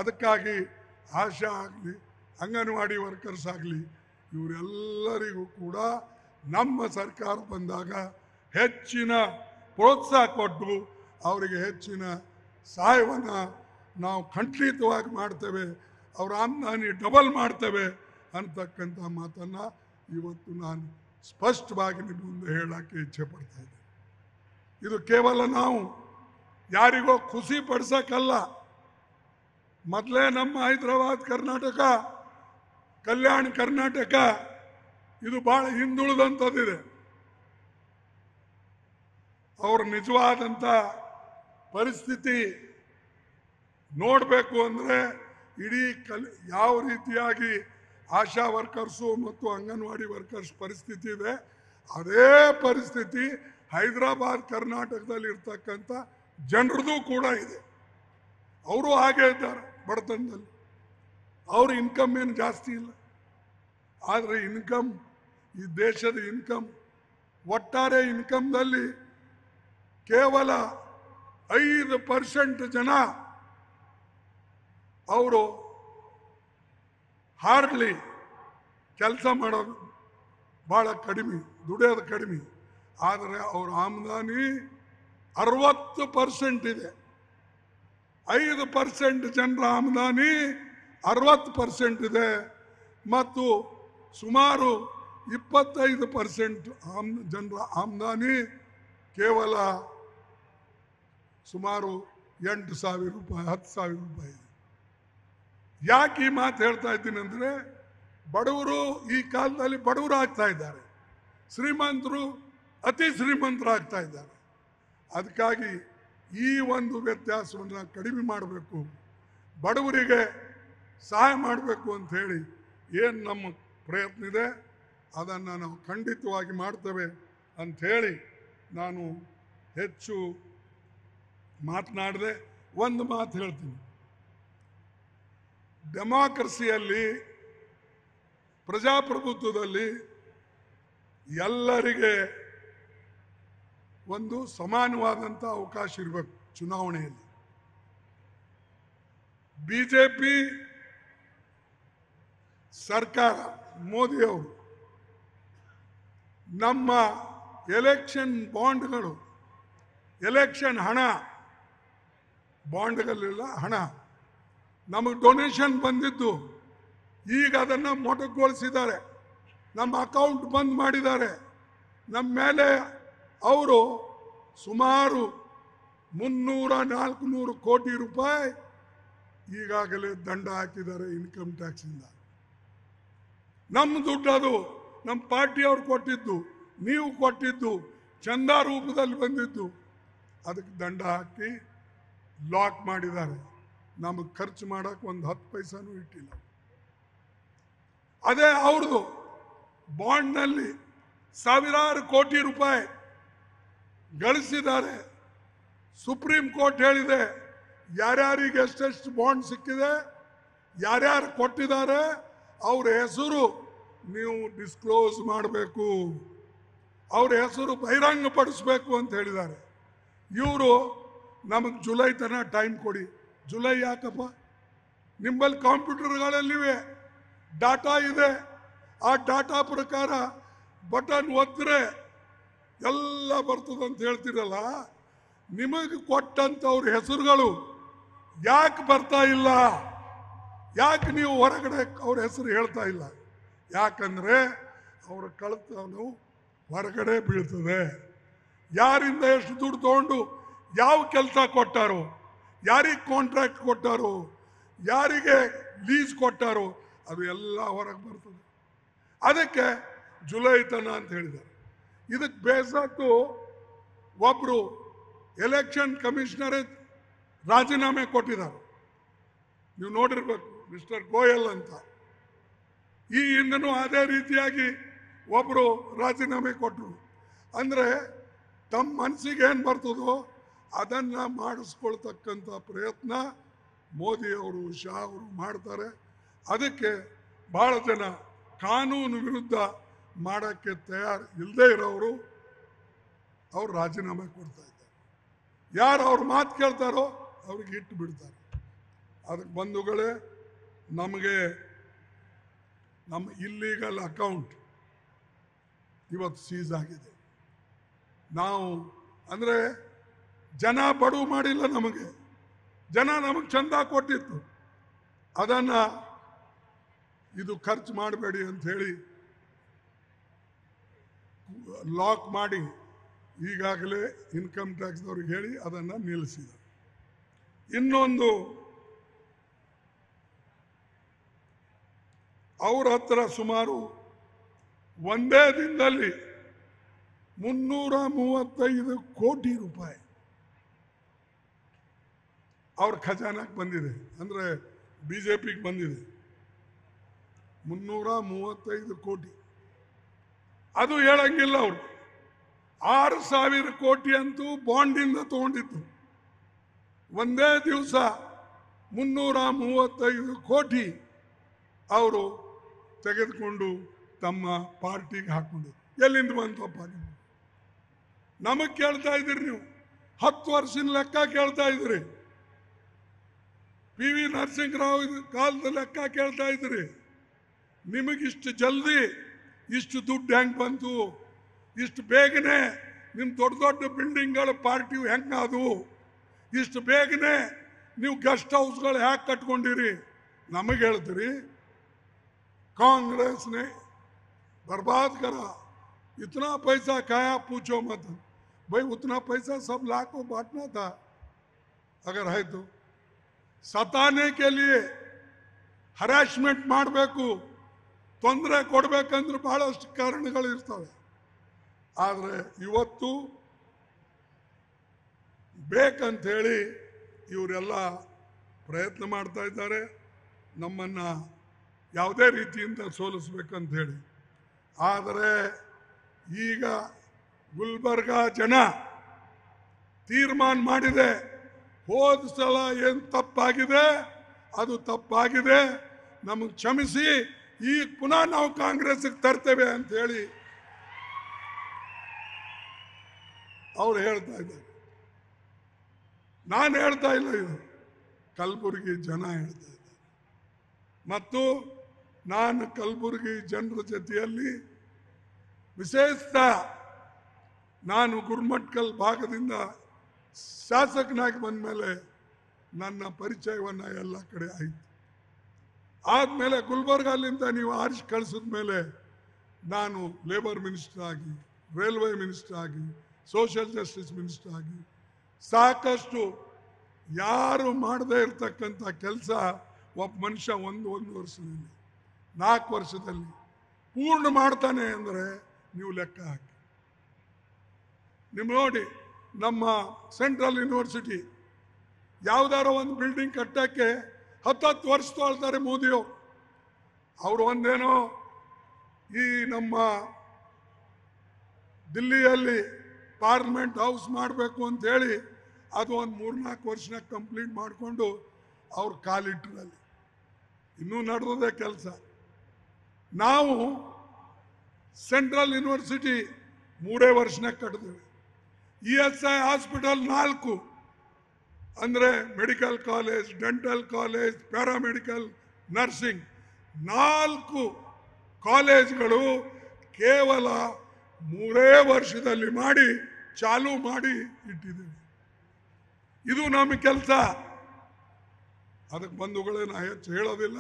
ಅದಕ್ಕಾಗಿ ಆಶಾ ಆಗಲಿ ಅಂಗನವಾಡಿ ವರ್ಕರ್ಸ್ ಆಗಲಿ ಇವರೆಲ್ಲರಿಗೂ ಕೂಡ ನಮ್ಮ ಸರ್ಕಾರ ಬಂದಾಗ ಹೆಚ್ಚಿನ ಪ್ರೋತ್ಸಾಹ ಕೊಟ್ಟು ಅವರಿಗೆ ಹೆಚ್ಚಿನ ಸಹಾಯವನ್ನು ನಾವು ಖಂಡಿತವಾಗಿ ಮಾಡ್ತೇವೆ ಅವರ ಆಮದಾನಿ ಡಬಲ್ ಮಾಡ್ತೇವೆ ಅಂತಕ್ಕಂಥ ಮಾತನ್ನು ಇವತ್ತು ನಾನು ಸ್ಪಷ್ಟವಾಗಿ ನಿಮ್ಮ ಮುಂದೆ ಹೇಳೋಕ್ಕೆ ಇಚ್ಛೆ ಪಡ್ತಾ ಇದ್ದೆ ಇದು ಕೇವಲ ನಾವು ಯಾರಿಗೋ ಖುಷಿ ಪಡಿಸೋಕ್ಕಲ್ಲ ಮೊದಲೇ ನಮ್ಮ ಹೈದರಾಬಾದ್ ಕರ್ನಾಟಕ ಕಲ್ಯಾಣ ಕರ್ನಾಟಕ ಇದು ಭಾಳ ಹಿಂದುಳಿದಂಥದ್ದಿದೆ ಅವ್ರ ನಿಜವಾದಂಥ ಪರಿಸ್ಥಿತಿ ನೋಡಬೇಕು ಅಂದರೆ ಇಡೀ ಕಲ್ ಯಾವ ರೀತಿಯಾಗಿ ಆಶಾ ವರ್ಕರ್ಸು ಮತ್ತು ಅಂಗನವಾಡಿ ವರ್ಕರ್ಸ್ ಪರಿಸ್ಥಿತಿ ಇದೆ ಅದೇ ಪರಿಸ್ಥಿತಿ ಹೈದರಾಬಾದ್ ಕರ್ನಾಟಕದಲ್ಲಿ ಇರ್ತಕ್ಕಂಥ ಜನರದು ಕೂಡ ಇದೆ ಅವರು ಹಾಗೆ ಇದ್ದಾರೆ ಬಡತನದಲ್ಲಿ ಅವ್ರ ಇನ್ಕಮ್ ಏನು ಜಾಸ್ತಿ ಇಲ್ಲ ಆದರೆ ಇನ್ಕಮ್ ಈ ದೇಶದ ಇನ್ಕಮ್ ಒಟ್ಟಾರೆ ಇನ್ಕಮ್ನಲ್ಲಿ ಕೇವಲ ಐದು ಪರ್ಸೆಂಟ್ ಜನ ಅವರು ಹಾರ್ಡ್ಲಿ ಕೆಲಸ ಮಾಡೋದು ಭಾಳ ಕಡಿಮೆ ದುಡಿಯೋದು ಕಡಿಮೆ ಆದರೆ ಅವ್ರ ಆಮದಾನಿ ಅರವತ್ತು ಪರ್ಸೆಂಟ್ ಇದೆ ಐದು ಪರ್ಸೆಂಟ್ ಜನರ ಆಮದಾನಿ ಅರವತ್ತು ಪರ್ಸೆಂಟ್ ಇದೆ ಮತ್ತು ಸುಮಾರು ಇಪ್ಪತ್ತೈದು ಪರ್ಸೆಂಟ್ ಆಮ್ ಜನರ ಆಮದಾನಿ ಕೇವಲ ಸುಮಾರು ಎಂಟು ಸಾವಿರ ರೂಪಾಯಿ ಹತ್ತು ಸಾವಿರ ರೂಪಾಯಿ ಯಾಕೆ ಈ ಮಾತು ಹೇಳ್ತಾ ಇದ್ದೀನಿ ಅಂದರೆ ಬಡವರು ಈ ಕಾಲದಲ್ಲಿ ಬಡವರು ಆಗ್ತಾ ಇದ್ದಾರೆ ಶ್ರೀಮಂತರು ಅತಿ ಶ್ರೀಮಂತರಾಗ್ತಾ ಇದ್ದಾರೆ ಅದಕ್ಕಾಗಿ ಈ ಒಂದು ವ್ಯತ್ಯಾಸವನ್ನು ಕಡಿಮೆ ಮಾಡಬೇಕು ಬಡವರಿಗೆ ಸಹಾಯ ಮಾಡಬೇಕು ಅಂಥೇಳಿ ಏನು ನಮ್ಮ ಪ್ರಯತ್ನ ಇದೆ ಅದನ್ನು ನಾವು ಖಂಡಿತವಾಗಿ ಮಾಡ್ತೇವೆ ಅಂಥೇಳಿ ನಾನು ಹೆಚ್ಚು ಮಾತನಾಡದೆ ಒಂದು ಮಾತು ಹೇಳ್ತೀನಿ ಡೆಮಾಕ್ರಸಿಯಲ್ಲಿ ಪ್ರಜಾಪ್ರಭುತ್ವದಲ್ಲಿ ಎಲ್ಲರಿಗೆ ಒಂದು ಸಮಾನವಾದಂಥ ಅವಕಾಶ ಇರಬೇಕು ಚುನಾವಣೆಯಲ್ಲಿ ಬಿ ಜೆ ಪಿ ಸರ್ಕಾರ ಮೋದಿಯವರು ನಮ್ಮ ಎಲೆಕ್ಷನ್ ಬಾಂಡ್ಗಳು ಎಲೆಕ್ಷನ್ ಹಣ ಬಾಂಡ್ಗಳಿಲ್ಲ ಹಣ ನಮಗೆ ಡೊನೇಷನ್ ಬಂದಿದ್ದು ಈಗ ಅದನ್ನು ಮೊಟಕುಗೊಳಿಸಿದ್ದಾರೆ ನಮ್ಮ ಅಕೌಂಟ್ ಬಂದ್ ಮಾಡಿದ್ದಾರೆ ನಮ್ಮ ಮೇಲೆ ಅವರು ಸುಮಾರು ಮುನ್ನೂರ ನಾಲ್ಕುನೂರು ಕೋಟಿ ರೂಪಾಯಿ ಈಗಾಗಲೇ ದಂಡ ಹಾಕಿದ್ದಾರೆ ಇನ್ಕಮ್ ಟ್ಯಾಕ್ಸಿಂದ ನಮ್ಮ ದುಡ್ಡು ಅದು ನಮ್ಮ ಪಾರ್ಟಿಯವರು ಕೊಟ್ಟಿದ್ದು ನೀವು ಕೊಟ್ಟಿದ್ದು ಚಂದ ರೂಪದಲ್ಲಿ ಬಂದಿದ್ದು ಅದಕ್ಕೆ ದಂಡ ಹಾಕಿ ಲಾಕ್ ಮಾಡಿದ್ದಾರೆ ನಮಗೆ ಖರ್ಚು ಮಾಡೋಕೆ ಒಂದು ಹತ್ತು ಪೈಸಾನೂ ಇಟ್ಟಿಲ್ಲ ಅದೇ ಅವ್ರದ್ದು ಬಾಂಡ್ನಲ್ಲಿ ಸಾವಿರಾರು ಕೋಟಿ ರೂಪಾಯಿ ಗಳಿಸಿದ್ದಾರೆ ಸುಪ್ರೀಂ ಕೋರ್ಟ್ ಹೇಳಿದೆ ಯಾರ್ಯಾರಿಗೆ ಎಷ್ಟೆಷ್ಟು ಬಾಂಡ್ ಸಿಕ್ಕಿದೆ ಯಾರ್ಯಾರು ಕೊಟ್ಟಿದ್ದಾರೆ ಅವ್ರ ಹೆಸರು ನೀವು ಡಿಸ್ಕ್ಲೋಸ್ ಮಾಡಬೇಕು ಅವ್ರ ಹೆಸರು ಬಹಿರಂಗಪಡಿಸ್ಬೇಕು ಅಂತ ಹೇಳಿದ್ದಾರೆ ಇವರು ನಮಗೆ ಜುಲೈ ತನಕ ಟೈಮ್ ಕೊಡಿ ಜುಲೈ ಯಾಕಪ್ಪ ನಿಮ್ಮಲ್ಲಿ ಕಾಂಪ್ಯೂಟರ್ಗಳಲ್ಲಿವೆ ಡಾಟಾ ಇದೆ ಆ ಡಾಟಾ ಪ್ರಕಾರ ಬಟನ್ ಒತ್ತರೆ ಎಲ್ಲ ಬರ್ತದಂತ ಹೇಳ್ತಿರಲ್ಲ ನಿಮಗೆ ಕೊಟ್ಟಂಥವ್ರ ಹೆಸರುಗಳು ಯಾಕೆ ಬರ್ತಾ ಇಲ್ಲ ಯಾಕೆ ನೀವು ಹೊರಗಡೆ ಅವ್ರ ಹೆಸರು ಹೇಳ್ತಾ ಇಲ್ಲ ಯಾಕಂದರೆ ಅವರ ಕಳತನವು ಹೊರಗಡೆ ಬೀಳ್ತದೆ ಯಾರಿಂದ ಎಷ್ಟು ದುಡ್ಡು ತಗೊಂಡು ಯಾವ ಕೆಲಸ ಕೊಟ್ಟಾರೋ ಯಾರಿಗೆ ಕಾಂಟ್ರಾಕ್ಟ್ ಕೊಟ್ಟಾರೋ ಯಾರಿಗೆ ಲೀಸ್ ಕೊಟ್ಟಾರೋ ಅದು ಎಲ್ಲ ಹೊರಗೆ ಬರ್ತದೆ ಅದಕ್ಕೆ ಜುಲೈತನ ಅಂತ ಹೇಳಿದ್ದಾರೆ ಇದಕ್ಕೆ ಬೇಸತ್ತು ಒಬ್ಬರು ಎಲೆಕ್ಷನ್ ಕಮಿಷನರೇ ರಾಜೀನಾಮೆ ಕೊಟ್ಟಿದ್ದಾರೆ ನೀವು ನೋಡಿರ್ಬೇಕು ಮಿಸ್ಟರ್ ಗೋಯಲ್ ಅಂತ ಈ ಹಿಂದನೂ ಅದೇ ರೀತಿಯಾಗಿ ಒಬ್ಬರು ರಾಜೀನಾಮೆ ಕೊಟ್ಟರು ಅಂದರೆ ತಮ್ಮ ಮನಸ್ಸಿಗೆ ಏನು ಬರ್ತದೋ ಅದನ್ನು ಮಾಡಿಸ್ಕೊಳ್ತಕ್ಕಂಥ ಪ್ರಯತ್ನ ಮೋದಿಯವರು ಶಾ ಅವರು ಮಾಡ್ತಾರೆ ಅದಕ್ಕೆ ಭಾಳ ಜನ ಕಾನೂನು ವಿರುದ್ಧ ಮಾಡೋಕ್ಕೆ ತಯಾರು ಇಲ್ಲದೆ ಇರೋರು ಅವರು ರಾಜೀನಾಮೆ ಕೊಡ್ತಾ ಇದ್ದಾರೆ ಯಾರು ಅವ್ರ ಮಾತು ಕೇಳ್ತಾರೋ ಅವ್ರಿಗೆ ಇಟ್ಟು ಬಿಡ್ತಾರೆ ಅದಕ್ಕೆ ಬಂಧುಗಳೇ ನಮಗೆ ನಮ್ಮ ಇಲ್ಲೀಗಲ್ ಅಕೌಂಟ್ ಇವತ್ತು ಸೀಸ್ ಆಗಿದೆ ನಾವು ಅಂದರೆ ಜನ ಬಡವು ಮಾಡಿಲ್ಲ ನಮಗೆ ಜನ ನಮಗೆ ಚಂದ ಕೊಟ್ಟಿತ್ತು ಅದನ್ನು ಇದು ಖರ್ಚು ಮಾಡಬೇಡಿ ಅಂತ ಹೇಳಿ ಲಾಕ್ ಮಾಡಿ ಈಗಾಗಲೇ ಇನ್ಕಮ್ ಅವ್ರಿಗೆ ಹೇಳಿ ಅದನ್ನು ನಿಲ್ಲಿಸಿದ ಇನ್ನೊಂದು ಅವ್ರ ಹತ್ರ ಸುಮಾರು ಒಂದೇ ದಿನದಲ್ಲಿ ಮುನ್ನೂರ ಮೂವತ್ತೈದು ಕೋಟಿ ರೂಪಾಯಿ ಅವ್ರ ಖಜಾನಕ್ಕೆ ಬಂದಿದೆ ಅಂದರೆ ಬಿ ಜೆ ಪಿಗೆ ಬಂದಿದೆ ಮುನ್ನೂರ ಮೂವತ್ತೈದು ಕೋಟಿ ಅದು ಹೇಳಂಗಿಲ್ಲ ಅವರು ಆರು ಸಾವಿರ ಕೋಟಿ ಅಂತೂ ಬಾಂಡಿಂದ ತಗೊಂಡಿತ್ತು ಒಂದೇ ದಿವಸ ಮುನ್ನೂರ ಮೂವತ್ತೈದು ಕೋಟಿ ಅವರು ತೆಗೆದುಕೊಂಡು ತಮ್ಮ ಪಾರ್ಟಿಗೆ ಹಾಕ್ಕೊಂಡಿದ್ರು ಎಲ್ಲಿಂದ ಬಂತಪ್ಪ ನೀವು ನಮಗೆ ಕೇಳ್ತಾ ಇದ್ದೀರಿ ನೀವು ಹತ್ತು ವರ್ಷದ ಲೆಕ್ಕ ಕೇಳ್ತಾ ಇದ್ದೀರಿ पीवी नरसिंह राव कालದಲ್ಲೆっक्का ಹೇಳ್ತಾ ಇದ್ರಿ ನಿಮಗೆ ಇಷ್ಟ ಜಲ್ದಿ ಇಷ್ಟ ದುಡ್ಡೆಂಗೆ ಬಂತು ಇಷ್ಟ ಬೇಗನೆ ನಿಮ್ಮ ದೊಡ್ಡ ದೊಡ್ಡ ಬಿಲ್ಡಿಂಗ್ ಗಳ 파ಾರ್ಟಿ ಹೆಂಗಾದೂ ಇಷ್ಟ ಬೇಗನೆ ನೀವು ಗಸ್ಟ್ ಹೌಸ್ ಗಳು ಯಾಕ ಕಟ್ಟ್ಕೊಂಡಿರಿ ನಮಗೆ ಹೇಳ್ತ್ರಿ ಕಾಂಗ್ರೆಸ್ ನೇ बर्बाद करा ಇतना पैसा ક્યાં પૂછો મત ભઈ उतना पैसा सब लाखों बांटना था अगर है तो ಸತಾನೆ ಕೇಳಿ ಹರಾಸ್ಮೆಂಟ್ ಮಾಡಬೇಕು ತೊಂದರೆ ಕೊಡಬೇಕಂದ್ರೆ ಬಹಳಷ್ಟು ಕಾರಣಗಳು ಇರ್ತವೆ ಆದರೆ ಇವತ್ತು ಬೇಕಂತ ಹೇಳಿ ಇವರೆಲ್ಲ ಪ್ರಯತ್ನ ಮಾಡ್ತಾ ಇದ್ದಾರೆ ನಮ್ಮನ್ನು ಯಾವುದೇ ರೀತಿಯಿಂದ ಸೋಲಿಸ್ಬೇಕಂತ ಹೇಳಿ ಆದರೆ ಈಗ ಗುಲ್ಬರ್ಗ ಜನ ತೀರ್ಮಾನ ಮಾಡಿದೆ ಹೋದ ಸಲ ಏನು ತಪ್ಪಾಗಿದೆ ಅದು ತಪ್ಪಾಗಿದೆ ನಮಗೆ ಕ್ಷಮಿಸಿ ಈ ಪುನಃ ನಾವು ಕಾಂಗ್ರೆಸ್ಗೆ ತರ್ತೇವೆ ಅಂತ ಹೇಳಿ ಅವ್ರು ಹೇಳ್ತಾ ಇದ್ದಾರೆ ನಾನು ಹೇಳ್ತಾ ಇಲ್ಲ ಇದು ಕಲಬುರಗಿ ಜನ ಹೇಳ್ತಾ ಇದ್ದಾರೆ ಮತ್ತು ನಾನು ಕಲಬುರಗಿ ಜನರ ಜೊತೆಯಲ್ಲಿ ವಿಶೇಷ ನಾನು ಗುರುಮಟ್ಕಲ್ ಭಾಗದಿಂದ ಶಾಸಕನಾಗಿ ಬಂದ ಮೇಲೆ ನನ್ನ ಪರಿಚಯವನ್ನು ಎಲ್ಲ ಕಡೆ ಆಯಿತು ಆದಮೇಲೆ ಗುಲ್ಬರ್ಗಲ್ಲಿಂದ ನೀವು ಆರಿಸಿ ಕಳಿಸಿದ ಮೇಲೆ ನಾನು ಲೇಬರ್ ಮಿನಿಸ್ಟರ್ ಆಗಿ ರೈಲ್ವೆ ಮಿನಿಸ್ಟರ್ ಆಗಿ ಸೋಷಿಯಲ್ ಜಸ್ಟಿಸ್ ಮಿನಿಸ್ಟರ್ ಆಗಿ ಸಾಕಷ್ಟು ಯಾರು ಮಾಡದೇ ಇರತಕ್ಕಂಥ ಕೆಲಸ ಒಬ್ಬ ಮನುಷ್ಯ ಒಂದು ಒಂದು ವರ್ಷದಲ್ಲಿ ನಾಲ್ಕು ವರ್ಷದಲ್ಲಿ ಪೂರ್ಣ ಮಾಡ್ತಾನೆ ಅಂದರೆ ನೀವು ಲೆಕ್ಕ ಹಾಕಿ ನಿಮ್ಮ ನೋಡಿ ನಮ್ಮ ಸೆಂಟ್ರಲ್ ಯೂನಿವರ್ಸಿಟಿ ಯಾವ್ದಾದ್ರು ಒಂದು ಬಿಲ್ಡಿಂಗ್ ಕಟ್ಟೋಕ್ಕೆ ಹತ್ತತ್ತು ವರ್ಷ ತೊಳ್ತಾರೆ ಮೋದಿಯವರು ಅವರು ಒಂದೇನೋ ಈ ನಮ್ಮ ದಿಲ್ಲಿಯಲ್ಲಿ ಪಾರ್ಲಿಮೆಂಟ್ ಹೌಸ್ ಮಾಡಬೇಕು ಅಂತ ಹೇಳಿ ಅದು ಒಂದು ಮೂರ್ನಾಲ್ಕು ವರ್ಷನ ಕಂಪ್ಲೀಟ್ ಮಾಡಿಕೊಂಡು ಅವ್ರು ಕಾಲಿಟ್ಟರಲ್ಲಿ ಇನ್ನೂ ನಡೆದೇ ಕೆಲಸ ನಾವು ಸೆಂಟ್ರಲ್ ಯೂನಿವರ್ಸಿಟಿ ಮೂರೇ ವರ್ಷನಾಗ ಕಟ್ಟಿದ್ವಿ ಇ ಎಸ್ ಐ ಹಾಸ್ಪಿಟಲ್ ನಾಲ್ಕು ಅಂದರೆ medical college dental college paramedical nursing ನಾಲ್ಕು ಕಾಲೇಜ್ಗಳು ಕೇವಲ ಮೂರೇ ವರ್ಷದಲ್ಲಿ ಮಾಡಿ ಚಾಲೂ ಮಾಡಿ ಇಟ್ಟಿದ್ದೀವಿ ಇದು ನಮ್ಮ ಕೆಲಸ ಅದಕ್ಕೆ ಬಂಧುಗಳೇ ನಾ ಹೆಚ್ಚು ಹೇಳೋದಿಲ್ಲ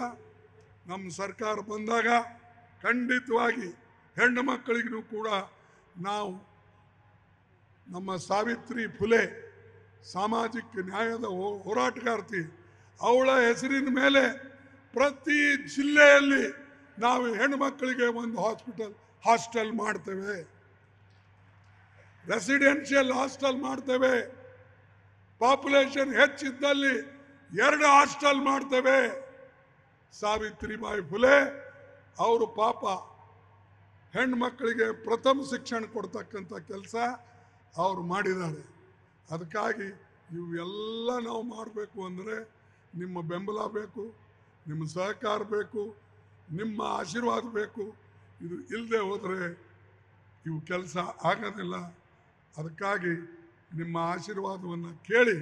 ನಮ್ಮ ಸರ್ಕಾರ ಬಂದಾಗ ಖಂಡಿತವಾಗಿ ಹೆಣ್ಣು ಮಕ್ಕಳಿಗೂ ಕೂಡ ನಾವು ನಮ್ಮ ಸಾವಿತ್ರಿ ಫುಲೆ ಸಾಮಾಜಿಕ ನ್ಯಾಯದ ಹೋರಾಟಗಾರ್ತಿ ಅವಳ ಹೆಸರಿನ ಮೇಲೆ ಪ್ರತಿ ಜಿಲ್ಲೆಯಲ್ಲಿ ನಾವು ಹೆಣ್ಮಕ್ಕಳಿಗೆ ಒಂದು ಹಾಸ್ಪಿಟಲ್ ಹಾಸ್ಟೆಲ್ ಮಾಡ್ತೇವೆ ರೆಸಿಡೆನ್ಷಿಯಲ್ ಹಾಸ್ಟೆಲ್ ಮಾಡ್ತೇವೆ ಪಾಪ್ಯುಲೇಷನ್ ಹೆಚ್ಚಿದ್ದಲ್ಲಿ ಎರಡು ಹಾಸ್ಟೆಲ್ ಮಾಡ್ತೇವೆ ಸಾವಿತ್ರಿಬಾಯಿ ಫುಲೆ ಅವರು ಪಾಪ ಹೆಣ್ಮಕ್ಕಳಿಗೆ ಪ್ರಥಮ ಶಿಕ್ಷಣ ಕೊಡ್ತಕ್ಕಂಥ ಕೆಲಸ ಅವರು ಮಾಡಿದ್ದಾರೆ ಅದಕ್ಕಾಗಿ ಇವೆಲ್ಲ ನಾವು ಮಾಡಬೇಕು ಅಂದರೆ ನಿಮ್ಮ ಬೆಂಬಲ ಬೇಕು ನಿಮ್ಮ ಸಹಕಾರ ಬೇಕು ನಿಮ್ಮ ಆಶೀರ್ವಾದ ಬೇಕು ಇದು ಇಲ್ಲದೆ ಹೋದರೆ ಇವು ಕೆಲಸ ಆಗೋದಿಲ್ಲ ಅದಕ್ಕಾಗಿ ನಿಮ್ಮ ಆಶೀರ್ವಾದವನ್ನು ಕೇಳಿ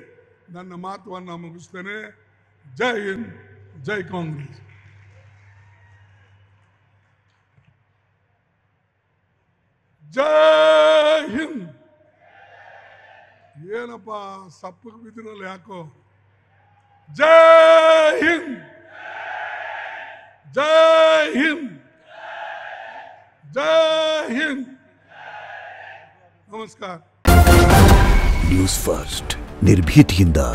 ನನ್ನ ಮಾತುವನ್ನು ಮುಗಿಸ್ತೇನೆ ಜೈ ಹಿಂದ್ ಜೈ ಕಾಂಗ್ರೆಸ್ ಜೈ ಹಿಂದ್ ಏನಪ್ಪ ಸಪ್ಪಗೆ ಬಿದ್ದಿರಲ್ಲ ಯಾಕೋ ಜೈ ಹಿಂದ್ ಜೈ ಹಿಂದ್ जय हिंद नमस्कार फर्स्ट निर्भीत हिंदा